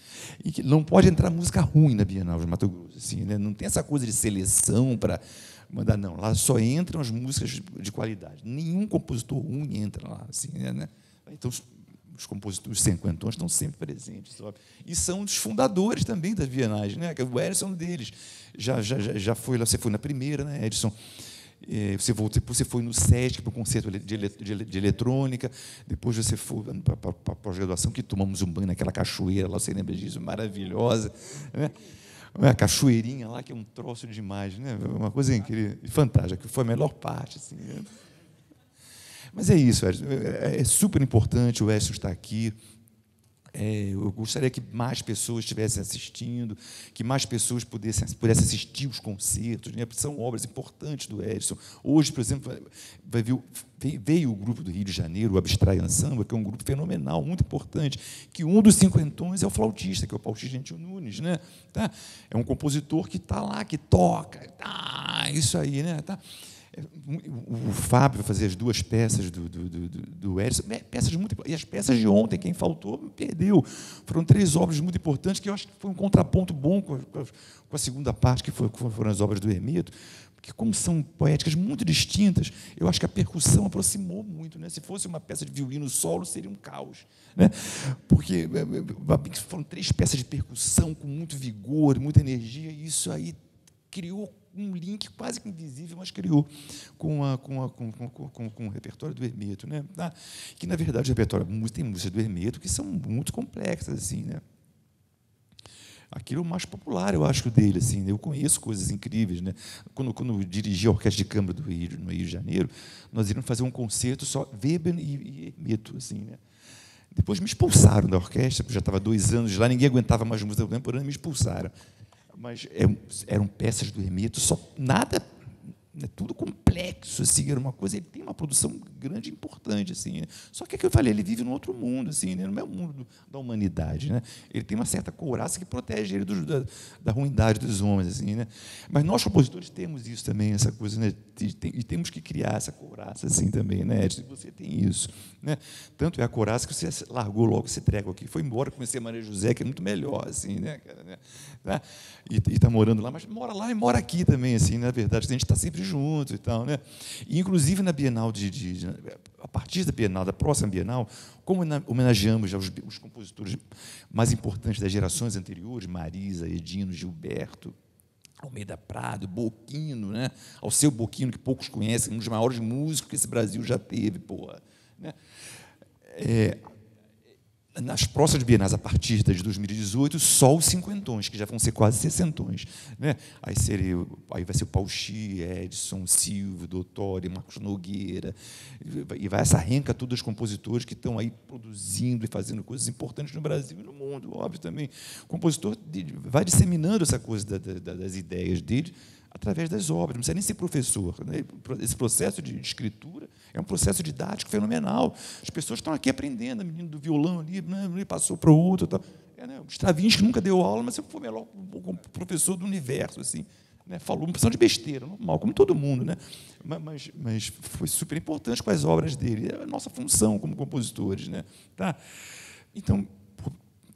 E que não pode entrar música ruim na Bienal de Mato Grosso. Assim, né? Não tem essa coisa de seleção para mandar, não. Lá só entram as músicas de qualidade. Nenhum compositor ruim entra lá. Assim, né? né? Então, os, os compositores cinquentões estão sempre presentes. Sabe? E são os fundadores também das Bienais. Né? O Edson é deles. Já, já, já foi lá, você foi na primeira, né, Edson? É, você, voltou, você foi no SESC para o concerto de, eletrônica, depois você foi para a pós-graduação, que tomamos um banho naquela cachoeira lá, você lembra disso, maravilhosa. Né? É a cachoeirinha lá, que é um troço de imagem, né? uma coisa incrível, fantástica, que foi a melhor parte. Assim. Né? Mas é isso, é, é super importante o Écio estar aqui, é, eu gostaria que mais pessoas estivessem assistindo, que mais pessoas pudessem, pudessem assistir os concertos. Né? São obras importantes do Edson. Hoje, por exemplo, vai, vai, veio, veio o grupo do Rio de Janeiro, o Abstrai Samba, que é um grupo fenomenal, muito importante, que um dos cinquentões é o flautista, que é o Pautista Gentil Nunes. Né? Tá? É um compositor que está lá, que toca, tá, isso aí. Né? Tá? O Fábio vai fazer as duas peças do, do, do, do Edson, é, peças muito E as peças de ontem, quem faltou, perdeu. Foram três obras muito importantes, que eu acho que foi um contraponto bom com a, com a segunda parte, que foi, foram as obras do Hermeto, porque como são poéticas muito distintas, eu acho que a percussão aproximou muito. Né? Se fosse uma peça de violino solo, seria um caos. Né? Porque é, é, foram três peças de percussão com muito vigor, muita energia, e isso aí criou um link quase que invisível, mas criou com, a, com, a, com, com, com o repertório do Hermeto. Né? Ah, que, na verdade, o repertório tem músicas do Hermeto que são muito complexas. assim, né? aquilo é o mais popular, eu acho, dele. Assim, né? eu conheço coisas incríveis. Né? Quando, quando dirigi a Orquestra de Câmara do Rio, no Rio de Janeiro, nós íamos fazer um concerto só Weber e, e Hermeto. Assim, né? Depois me expulsaram da orquestra, porque já estava dois anos lá, ninguém aguentava mais música contemporânea, me expulsaram mas é eram peças do Hermeto, só nada, né, tudo complexo, assim, era uma coisa, ele tem uma produção grande e importante, assim, né? só que é que eu falei, ele vive num outro mundo, assim, né? é meu mundo da humanidade, né? ele tem uma certa couraça que protege ele do, da, da, ruindade dos homens, assim, né? mas nós compositores temos isso também, essa coisa, né? e, tem, e temos que criar essa couraça, assim, também, né, Edson, você tem isso, né? tanto é a couraça que você largou logo esse treco aqui, foi embora, comecei a Maria José, que é muito melhor, assim, né, cara, né? né? e está morando lá, mas mora lá e mora aqui também, assim, na é verdade, a gente está sempre junto e tal. Né? E, inclusive na Bienal de, de, de, A partir da Bienal, da próxima Bienal, como homenageamos os, os compositores mais importantes das gerações anteriores, Marisa, Edino, Gilberto, Almeida Prado, Boquino, né? Ao seu Boquino, que poucos conhecem, um dos maiores músicos que esse Brasil já teve, porra. Né? É, nas próximas bienais, a partir de 2018, só os cinquentões, que já vão ser quase sessentões. Né? Aí, seria, aí vai ser o Pauchi, Edson, Silvio, Dottori, Marcos Nogueira, e vai essa renca todos os compositores que estão aí produzindo e fazendo coisas importantes no Brasil e no mundo, óbvio também. O compositor vai disseminando essa coisa das ideias dele através das obras, não precisa nem ser professor. Né? Esse processo de escritura é um processo didático fenomenal. As pessoas estão aqui aprendendo, o menino do violão ali, né? né passou para o outro. Tá. É, né? O Stravinsky nunca deu aula, mas foi o melhor professor do universo. Assim, né? Falou uma opção de besteira, normal, como todo mundo. Né? Mas, mas, foi super importante com as obras dele. É a nossa função como compositores. Né? Tá? Então,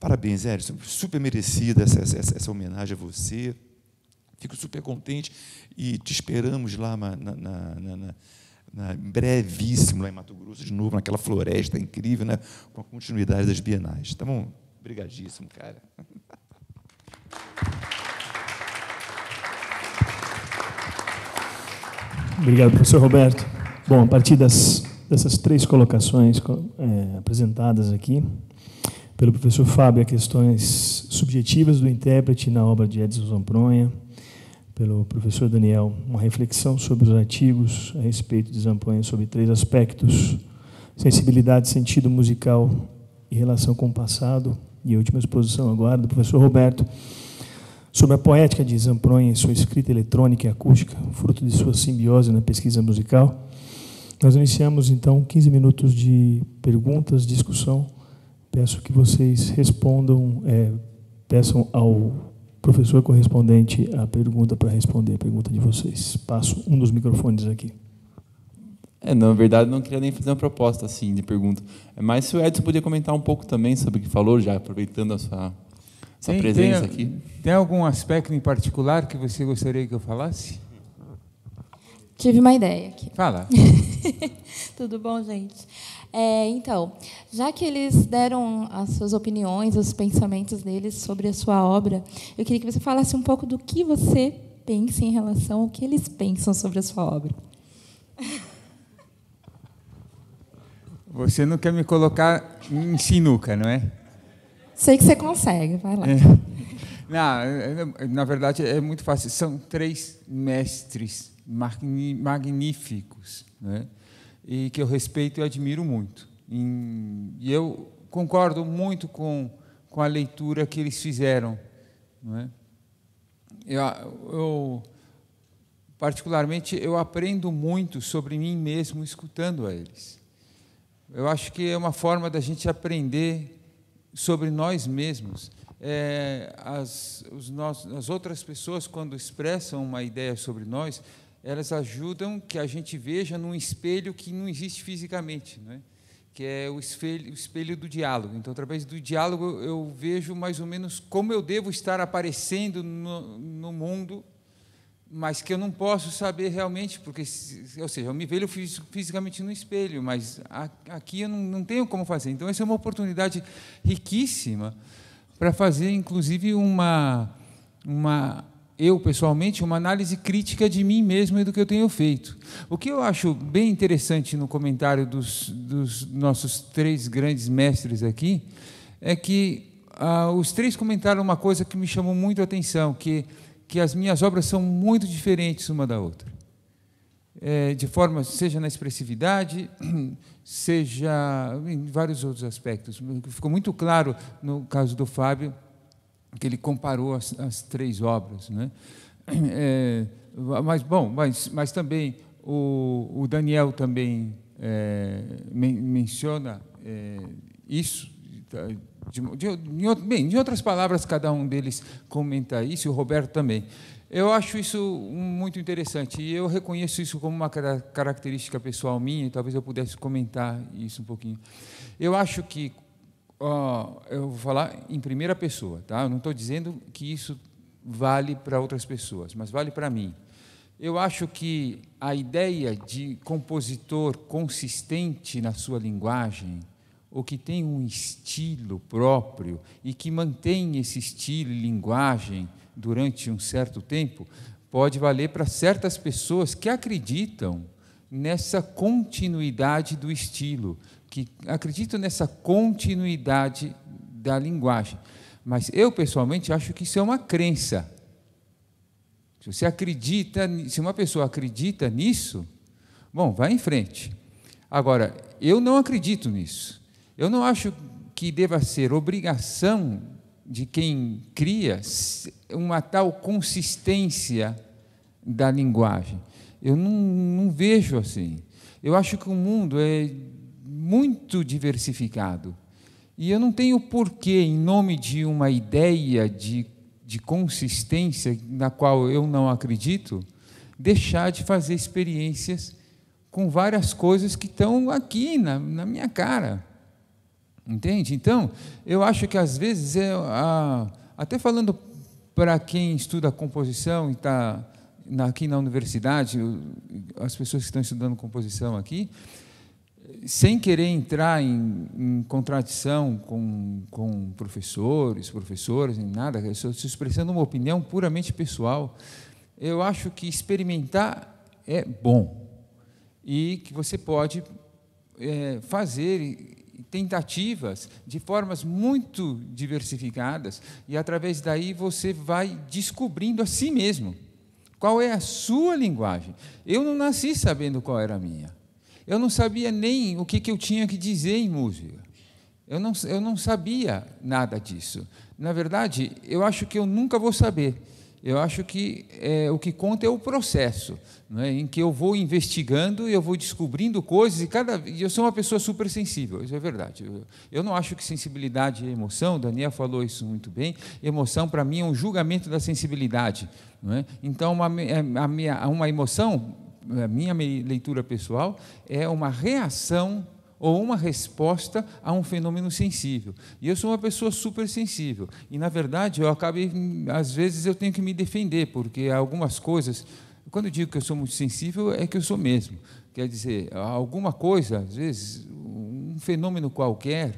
parabéns, Edson. Super merecida essa, essa, essa homenagem a você. Fico super contente e te esperamos lá na, na, na, na na, brevíssimo lá em Mato Grosso, de novo, naquela floresta incrível, né? com a continuidade das bienais. Tá bom? Obrigadíssimo, cara. Obrigado, professor Roberto. Bom, a partir das, dessas três colocações é, apresentadas aqui pelo professor Fábio, questões subjetivas do intérprete na obra de Edson Zampronha, pelo professor Daniel, uma reflexão sobre os artigos a respeito de Zampanha sobre três aspectos: sensibilidade, sentido musical e relação com o passado. E a última exposição agora do professor Roberto sobre a poética de Zampronha sua escrita eletrônica e acústica, fruto de sua simbiose na pesquisa musical. Nós iniciamos então 15 minutos de perguntas, discussão. Peço que vocês respondam, é, peçam ao Professor correspondente à pergunta para responder a pergunta de vocês. Passo um dos microfones aqui. É, na verdade, não queria nem fazer uma proposta assim de pergunta. É, mas se o Edson podia comentar um pouco também sobre o que falou, já aproveitando a sua, sua tem, presença tem, aqui. Tem algum aspecto em particular que você gostaria que eu falasse? Tive uma ideia aqui. Fala. Tudo bom, gente? É, então, já que eles deram as suas opiniões, os pensamentos deles sobre a sua obra, eu queria que você falasse um pouco do que você pensa em relação ao que eles pensam sobre a sua obra. Você não quer me colocar em sinuca, não é? Sei que você consegue, vai lá. É. Não, é, na verdade, é muito fácil. São três mestres magníficos. Não é? e que eu respeito e admiro muito. E eu concordo muito com, com a leitura que eles fizeram. Não é? eu, eu, particularmente, eu aprendo muito sobre mim mesmo escutando a eles. Eu acho que é uma forma da gente aprender sobre nós mesmos. É, as, os nossos, as outras pessoas, quando expressam uma ideia sobre nós, elas ajudam que a gente veja num espelho que não existe fisicamente, é? que é o espelho, o espelho do diálogo. Então, através do diálogo, eu vejo mais ou menos como eu devo estar aparecendo no, no mundo, mas que eu não posso saber realmente, porque, ou seja, eu me vejo fisicamente no espelho, mas aqui eu não, não tenho como fazer. Então, essa é uma oportunidade riquíssima para fazer, inclusive, uma, uma eu pessoalmente, uma análise crítica de mim mesmo e do que eu tenho feito. O que eu acho bem interessante no comentário dos, dos nossos três grandes mestres aqui é que ah, os três comentaram uma coisa que me chamou muito a atenção, que, que as minhas obras são muito diferentes uma da outra. É, de forma, seja na expressividade, seja em vários outros aspectos. Ficou muito claro no caso do Fábio, que ele comparou as, as três obras. Né? É, mas, bom, mas, mas também o, o Daniel também é, men menciona é, isso. Tá, de, de, de, bem, em outras palavras, cada um deles comenta isso, e o Roberto também. Eu acho isso muito interessante e eu reconheço isso como uma característica pessoal minha, e talvez eu pudesse comentar isso um pouquinho. Eu acho que eu vou falar em primeira pessoa, tá? Eu não estou dizendo que isso vale para outras pessoas, mas vale para mim. Eu acho que a ideia de compositor consistente na sua linguagem, ou que tem um estilo próprio e que mantém esse estilo e linguagem durante um certo tempo, pode valer para certas pessoas que acreditam nessa continuidade do estilo, que acreditam nessa continuidade da linguagem. Mas eu, pessoalmente, acho que isso é uma crença. Se você acredita, se uma pessoa acredita nisso, bom, vai em frente. Agora, eu não acredito nisso. Eu não acho que deva ser obrigação de quem cria uma tal consistência da linguagem. Eu não, não vejo assim. Eu acho que o mundo é muito diversificado. E eu não tenho porquê, em nome de uma ideia de, de consistência na qual eu não acredito, deixar de fazer experiências com várias coisas que estão aqui na, na minha cara. Entende? Então, eu acho que às vezes, é, a, até falando para quem estuda composição e está aqui na universidade, as pessoas que estão estudando composição aqui, sem querer entrar em, em contradição com, com professores, professoras, nem nada, estou expressando uma opinião puramente pessoal. Eu acho que experimentar é bom e que você pode é, fazer tentativas de formas muito diversificadas e através daí você vai descobrindo a si mesmo qual é a sua linguagem. Eu não nasci sabendo qual era a minha. Eu não sabia nem o que, que eu tinha que dizer em música. Eu não, eu não sabia nada disso. Na verdade, eu acho que eu nunca vou saber. Eu acho que é, o que conta é o processo, é? em que eu vou investigando e eu vou descobrindo coisas e cada eu sou uma pessoa super sensível, isso é verdade. Eu, eu não acho que sensibilidade é emoção. Daniel falou isso muito bem. Emoção para mim é um julgamento da sensibilidade, é? Então uma, é, a minha, uma emoção a minha leitura pessoal, é uma reação ou uma resposta a um fenômeno sensível. E eu sou uma pessoa super sensível. E, na verdade, eu acabo, às vezes, eu tenho que me defender, porque algumas coisas. Quando eu digo que eu sou muito sensível, é que eu sou mesmo. Quer dizer, alguma coisa, às vezes, um fenômeno qualquer,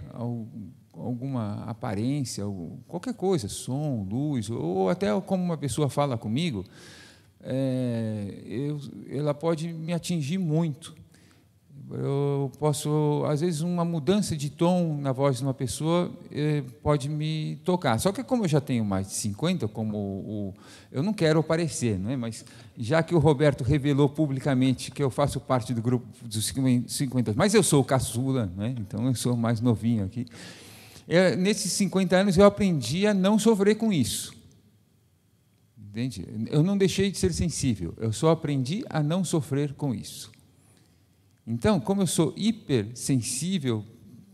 alguma aparência, qualquer coisa, som, luz, ou até como uma pessoa fala comigo, é, eu, ela pode me atingir muito. Eu posso, às vezes, uma mudança de tom na voz de uma pessoa é, pode me tocar. Só que, como eu já tenho mais de 50, como o, eu não quero aparecer, não é? mas já que o Roberto revelou publicamente que eu faço parte do grupo dos 50, mas eu sou o caçula, não é? então eu sou mais novinho aqui. É, nesses 50 anos, eu aprendi a não sofrer com isso. Entende? Eu não deixei de ser sensível, eu só aprendi a não sofrer com isso. Então, como eu sou hipersensível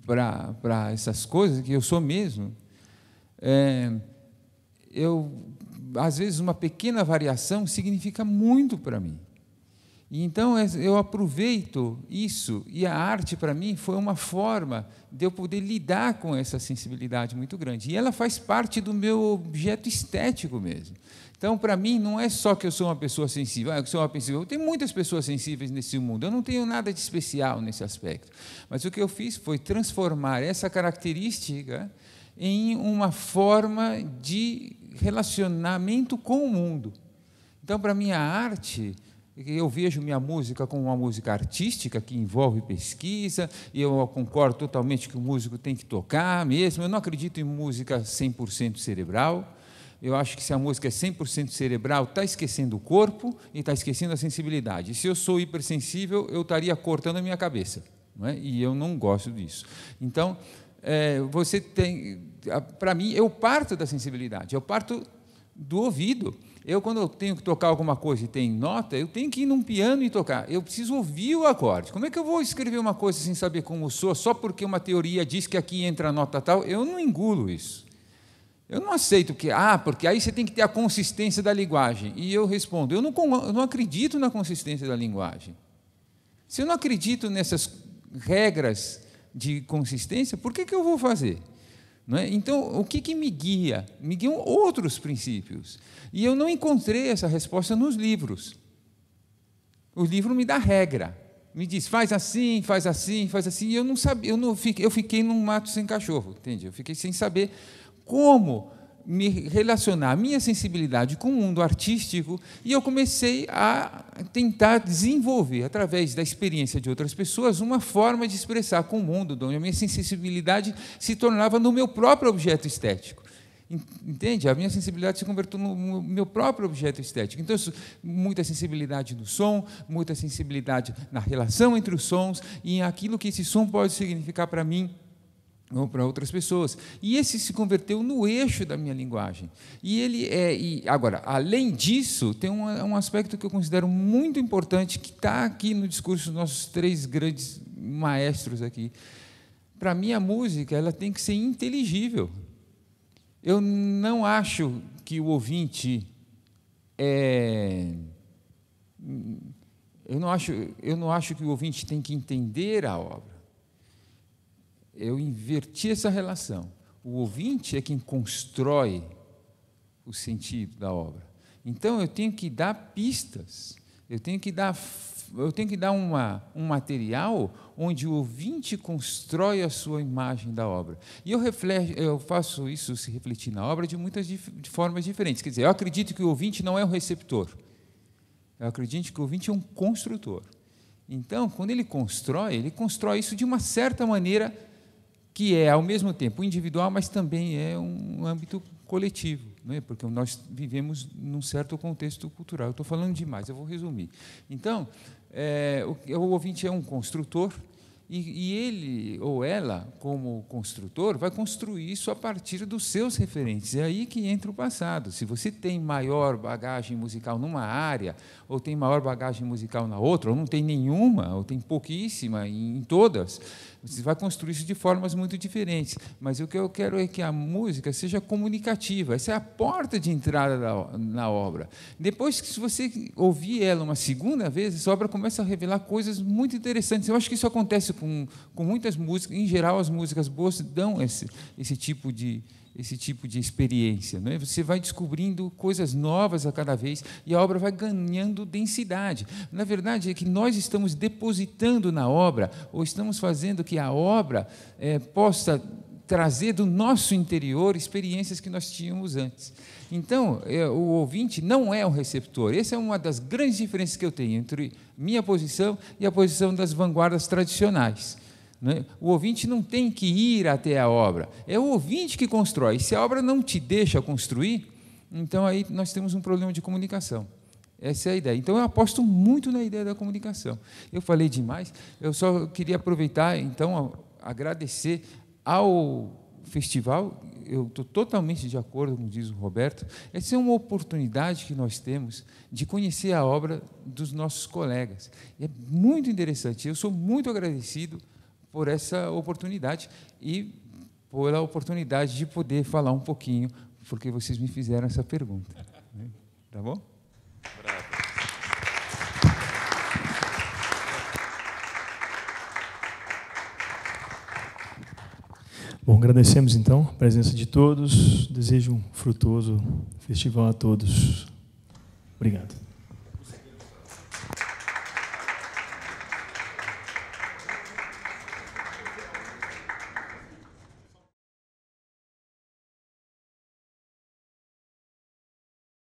para essas coisas, que eu sou mesmo, é, eu, às vezes uma pequena variação significa muito para mim. Então é, eu aproveito isso e a arte para mim foi uma forma de eu poder lidar com essa sensibilidade muito grande. E ela faz parte do meu objeto estético mesmo. Então, para mim, não é só que eu sou uma pessoa sensível, ah, eu sou uma pessoa. Tem muitas pessoas sensíveis nesse mundo. Eu não tenho nada de especial nesse aspecto. Mas o que eu fiz foi transformar essa característica em uma forma de relacionamento com o mundo. Então, para mim, a arte eu vejo minha música como uma música artística que envolve pesquisa, e eu concordo totalmente que o músico tem que tocar mesmo. Eu não acredito em música 100% cerebral eu acho que se a música é 100% cerebral, está esquecendo o corpo e está esquecendo a sensibilidade. Se eu sou hipersensível, eu estaria cortando a minha cabeça. É? E eu não gosto disso. Então, é, você tem. Para mim, eu parto da sensibilidade, eu parto do ouvido. Eu, quando eu tenho que tocar alguma coisa e tem nota, eu tenho que ir num piano e tocar. Eu preciso ouvir o acorde. Como é que eu vou escrever uma coisa sem saber como sou? só porque uma teoria diz que aqui entra a nota tal? Eu não engulo isso. Eu não aceito que, ah, porque aí você tem que ter a consistência da linguagem. E eu respondo, eu não, eu não acredito na consistência da linguagem. Se eu não acredito nessas regras de consistência, por que, que eu vou fazer? É? Então, o que, que me guia? Me guiam outros princípios. E eu não encontrei essa resposta nos livros. O livro me dá regra. Me diz, faz assim, faz assim, faz assim. E eu não sabia, eu, não, eu fiquei num mato sem cachorro, entende? Eu fiquei sem saber como me relacionar a minha sensibilidade com o mundo artístico e eu comecei a tentar desenvolver, através da experiência de outras pessoas, uma forma de expressar com o mundo, onde a minha sensibilidade se tornava no meu próprio objeto estético. Entende? A minha sensibilidade se convertiu no meu próprio objeto estético. Então, muita sensibilidade no som, muita sensibilidade na relação entre os sons e aquilo que esse som pode significar para mim ou para outras pessoas. E esse se converteu no eixo da minha linguagem. E ele é. E, agora, além disso, tem um, um aspecto que eu considero muito importante que está aqui no discurso dos nossos três grandes maestros aqui. Para mim, a música ela tem que ser inteligível. Eu não acho que o ouvinte é eu não acho, eu não acho que o ouvinte tem que entender a obra eu inverti essa relação. O ouvinte é quem constrói o sentido da obra. Então eu tenho que dar pistas, eu tenho que dar, eu tenho que dar uma, um material onde o ouvinte constrói a sua imagem da obra. E eu, reflejo, eu faço isso se refletir na obra de muitas dif de formas diferentes. Quer dizer, eu acredito que o ouvinte não é o receptor. Eu acredito que o ouvinte é um construtor. Então, quando ele constrói, ele constrói isso de uma certa maneira que é, ao mesmo tempo, individual, mas também é um âmbito coletivo, né? porque nós vivemos num certo contexto cultural. Eu estou falando demais, eu vou resumir. Então, é, o, o ouvinte é um construtor, e, e, ele ou ela, como construtor, vai construir isso a partir dos seus referentes. É aí que entra o passado. Se você tem maior bagagem musical numa área, ou tem maior bagagem musical na outra, ou não tem nenhuma, ou tem pouquíssima em, em todas, você vai construir isso de formas muito diferentes. Mas o que eu quero é que a música seja comunicativa. Essa é a porta de entrada da, na obra. Depois que se você ouvir ela uma segunda vez, essa obra começa a revelar coisas muito interessantes. Eu acho que isso acontece com com, com muitas músicas. Em geral, as músicas boas dão esse, esse tipo de esse tipo de experiência. Não é? Você vai descobrindo coisas novas a cada vez e a obra vai ganhando densidade. Na verdade, é que nós estamos depositando na obra, ou estamos fazendo que a obra é, possa trazer do nosso interior experiências que nós tínhamos antes. Então, é, o ouvinte não é um receptor. Essa é uma das grandes diferenças que eu tenho entre minha posição e a posição das vanguardas tradicionais. Né? O ouvinte não tem que ir até a obra, é o ouvinte que constrói. Se a obra não te deixa construir, então aí nós temos um problema de comunicação. Essa é a ideia. Então eu aposto muito na ideia da comunicação. Eu falei demais, eu só queria aproveitar, então, agradecer ao festival eu estou totalmente de acordo com o que diz o Roberto, essa é uma oportunidade que nós temos de conhecer a obra dos nossos colegas. É muito interessante. Eu sou muito agradecido por essa oportunidade e pela oportunidade de poder falar um pouquinho, porque vocês me fizeram essa pergunta. Tá bom? Bravo. Bom, agradecemos então a presença de todos. Desejo um frutuoso festival a todos. Obrigado.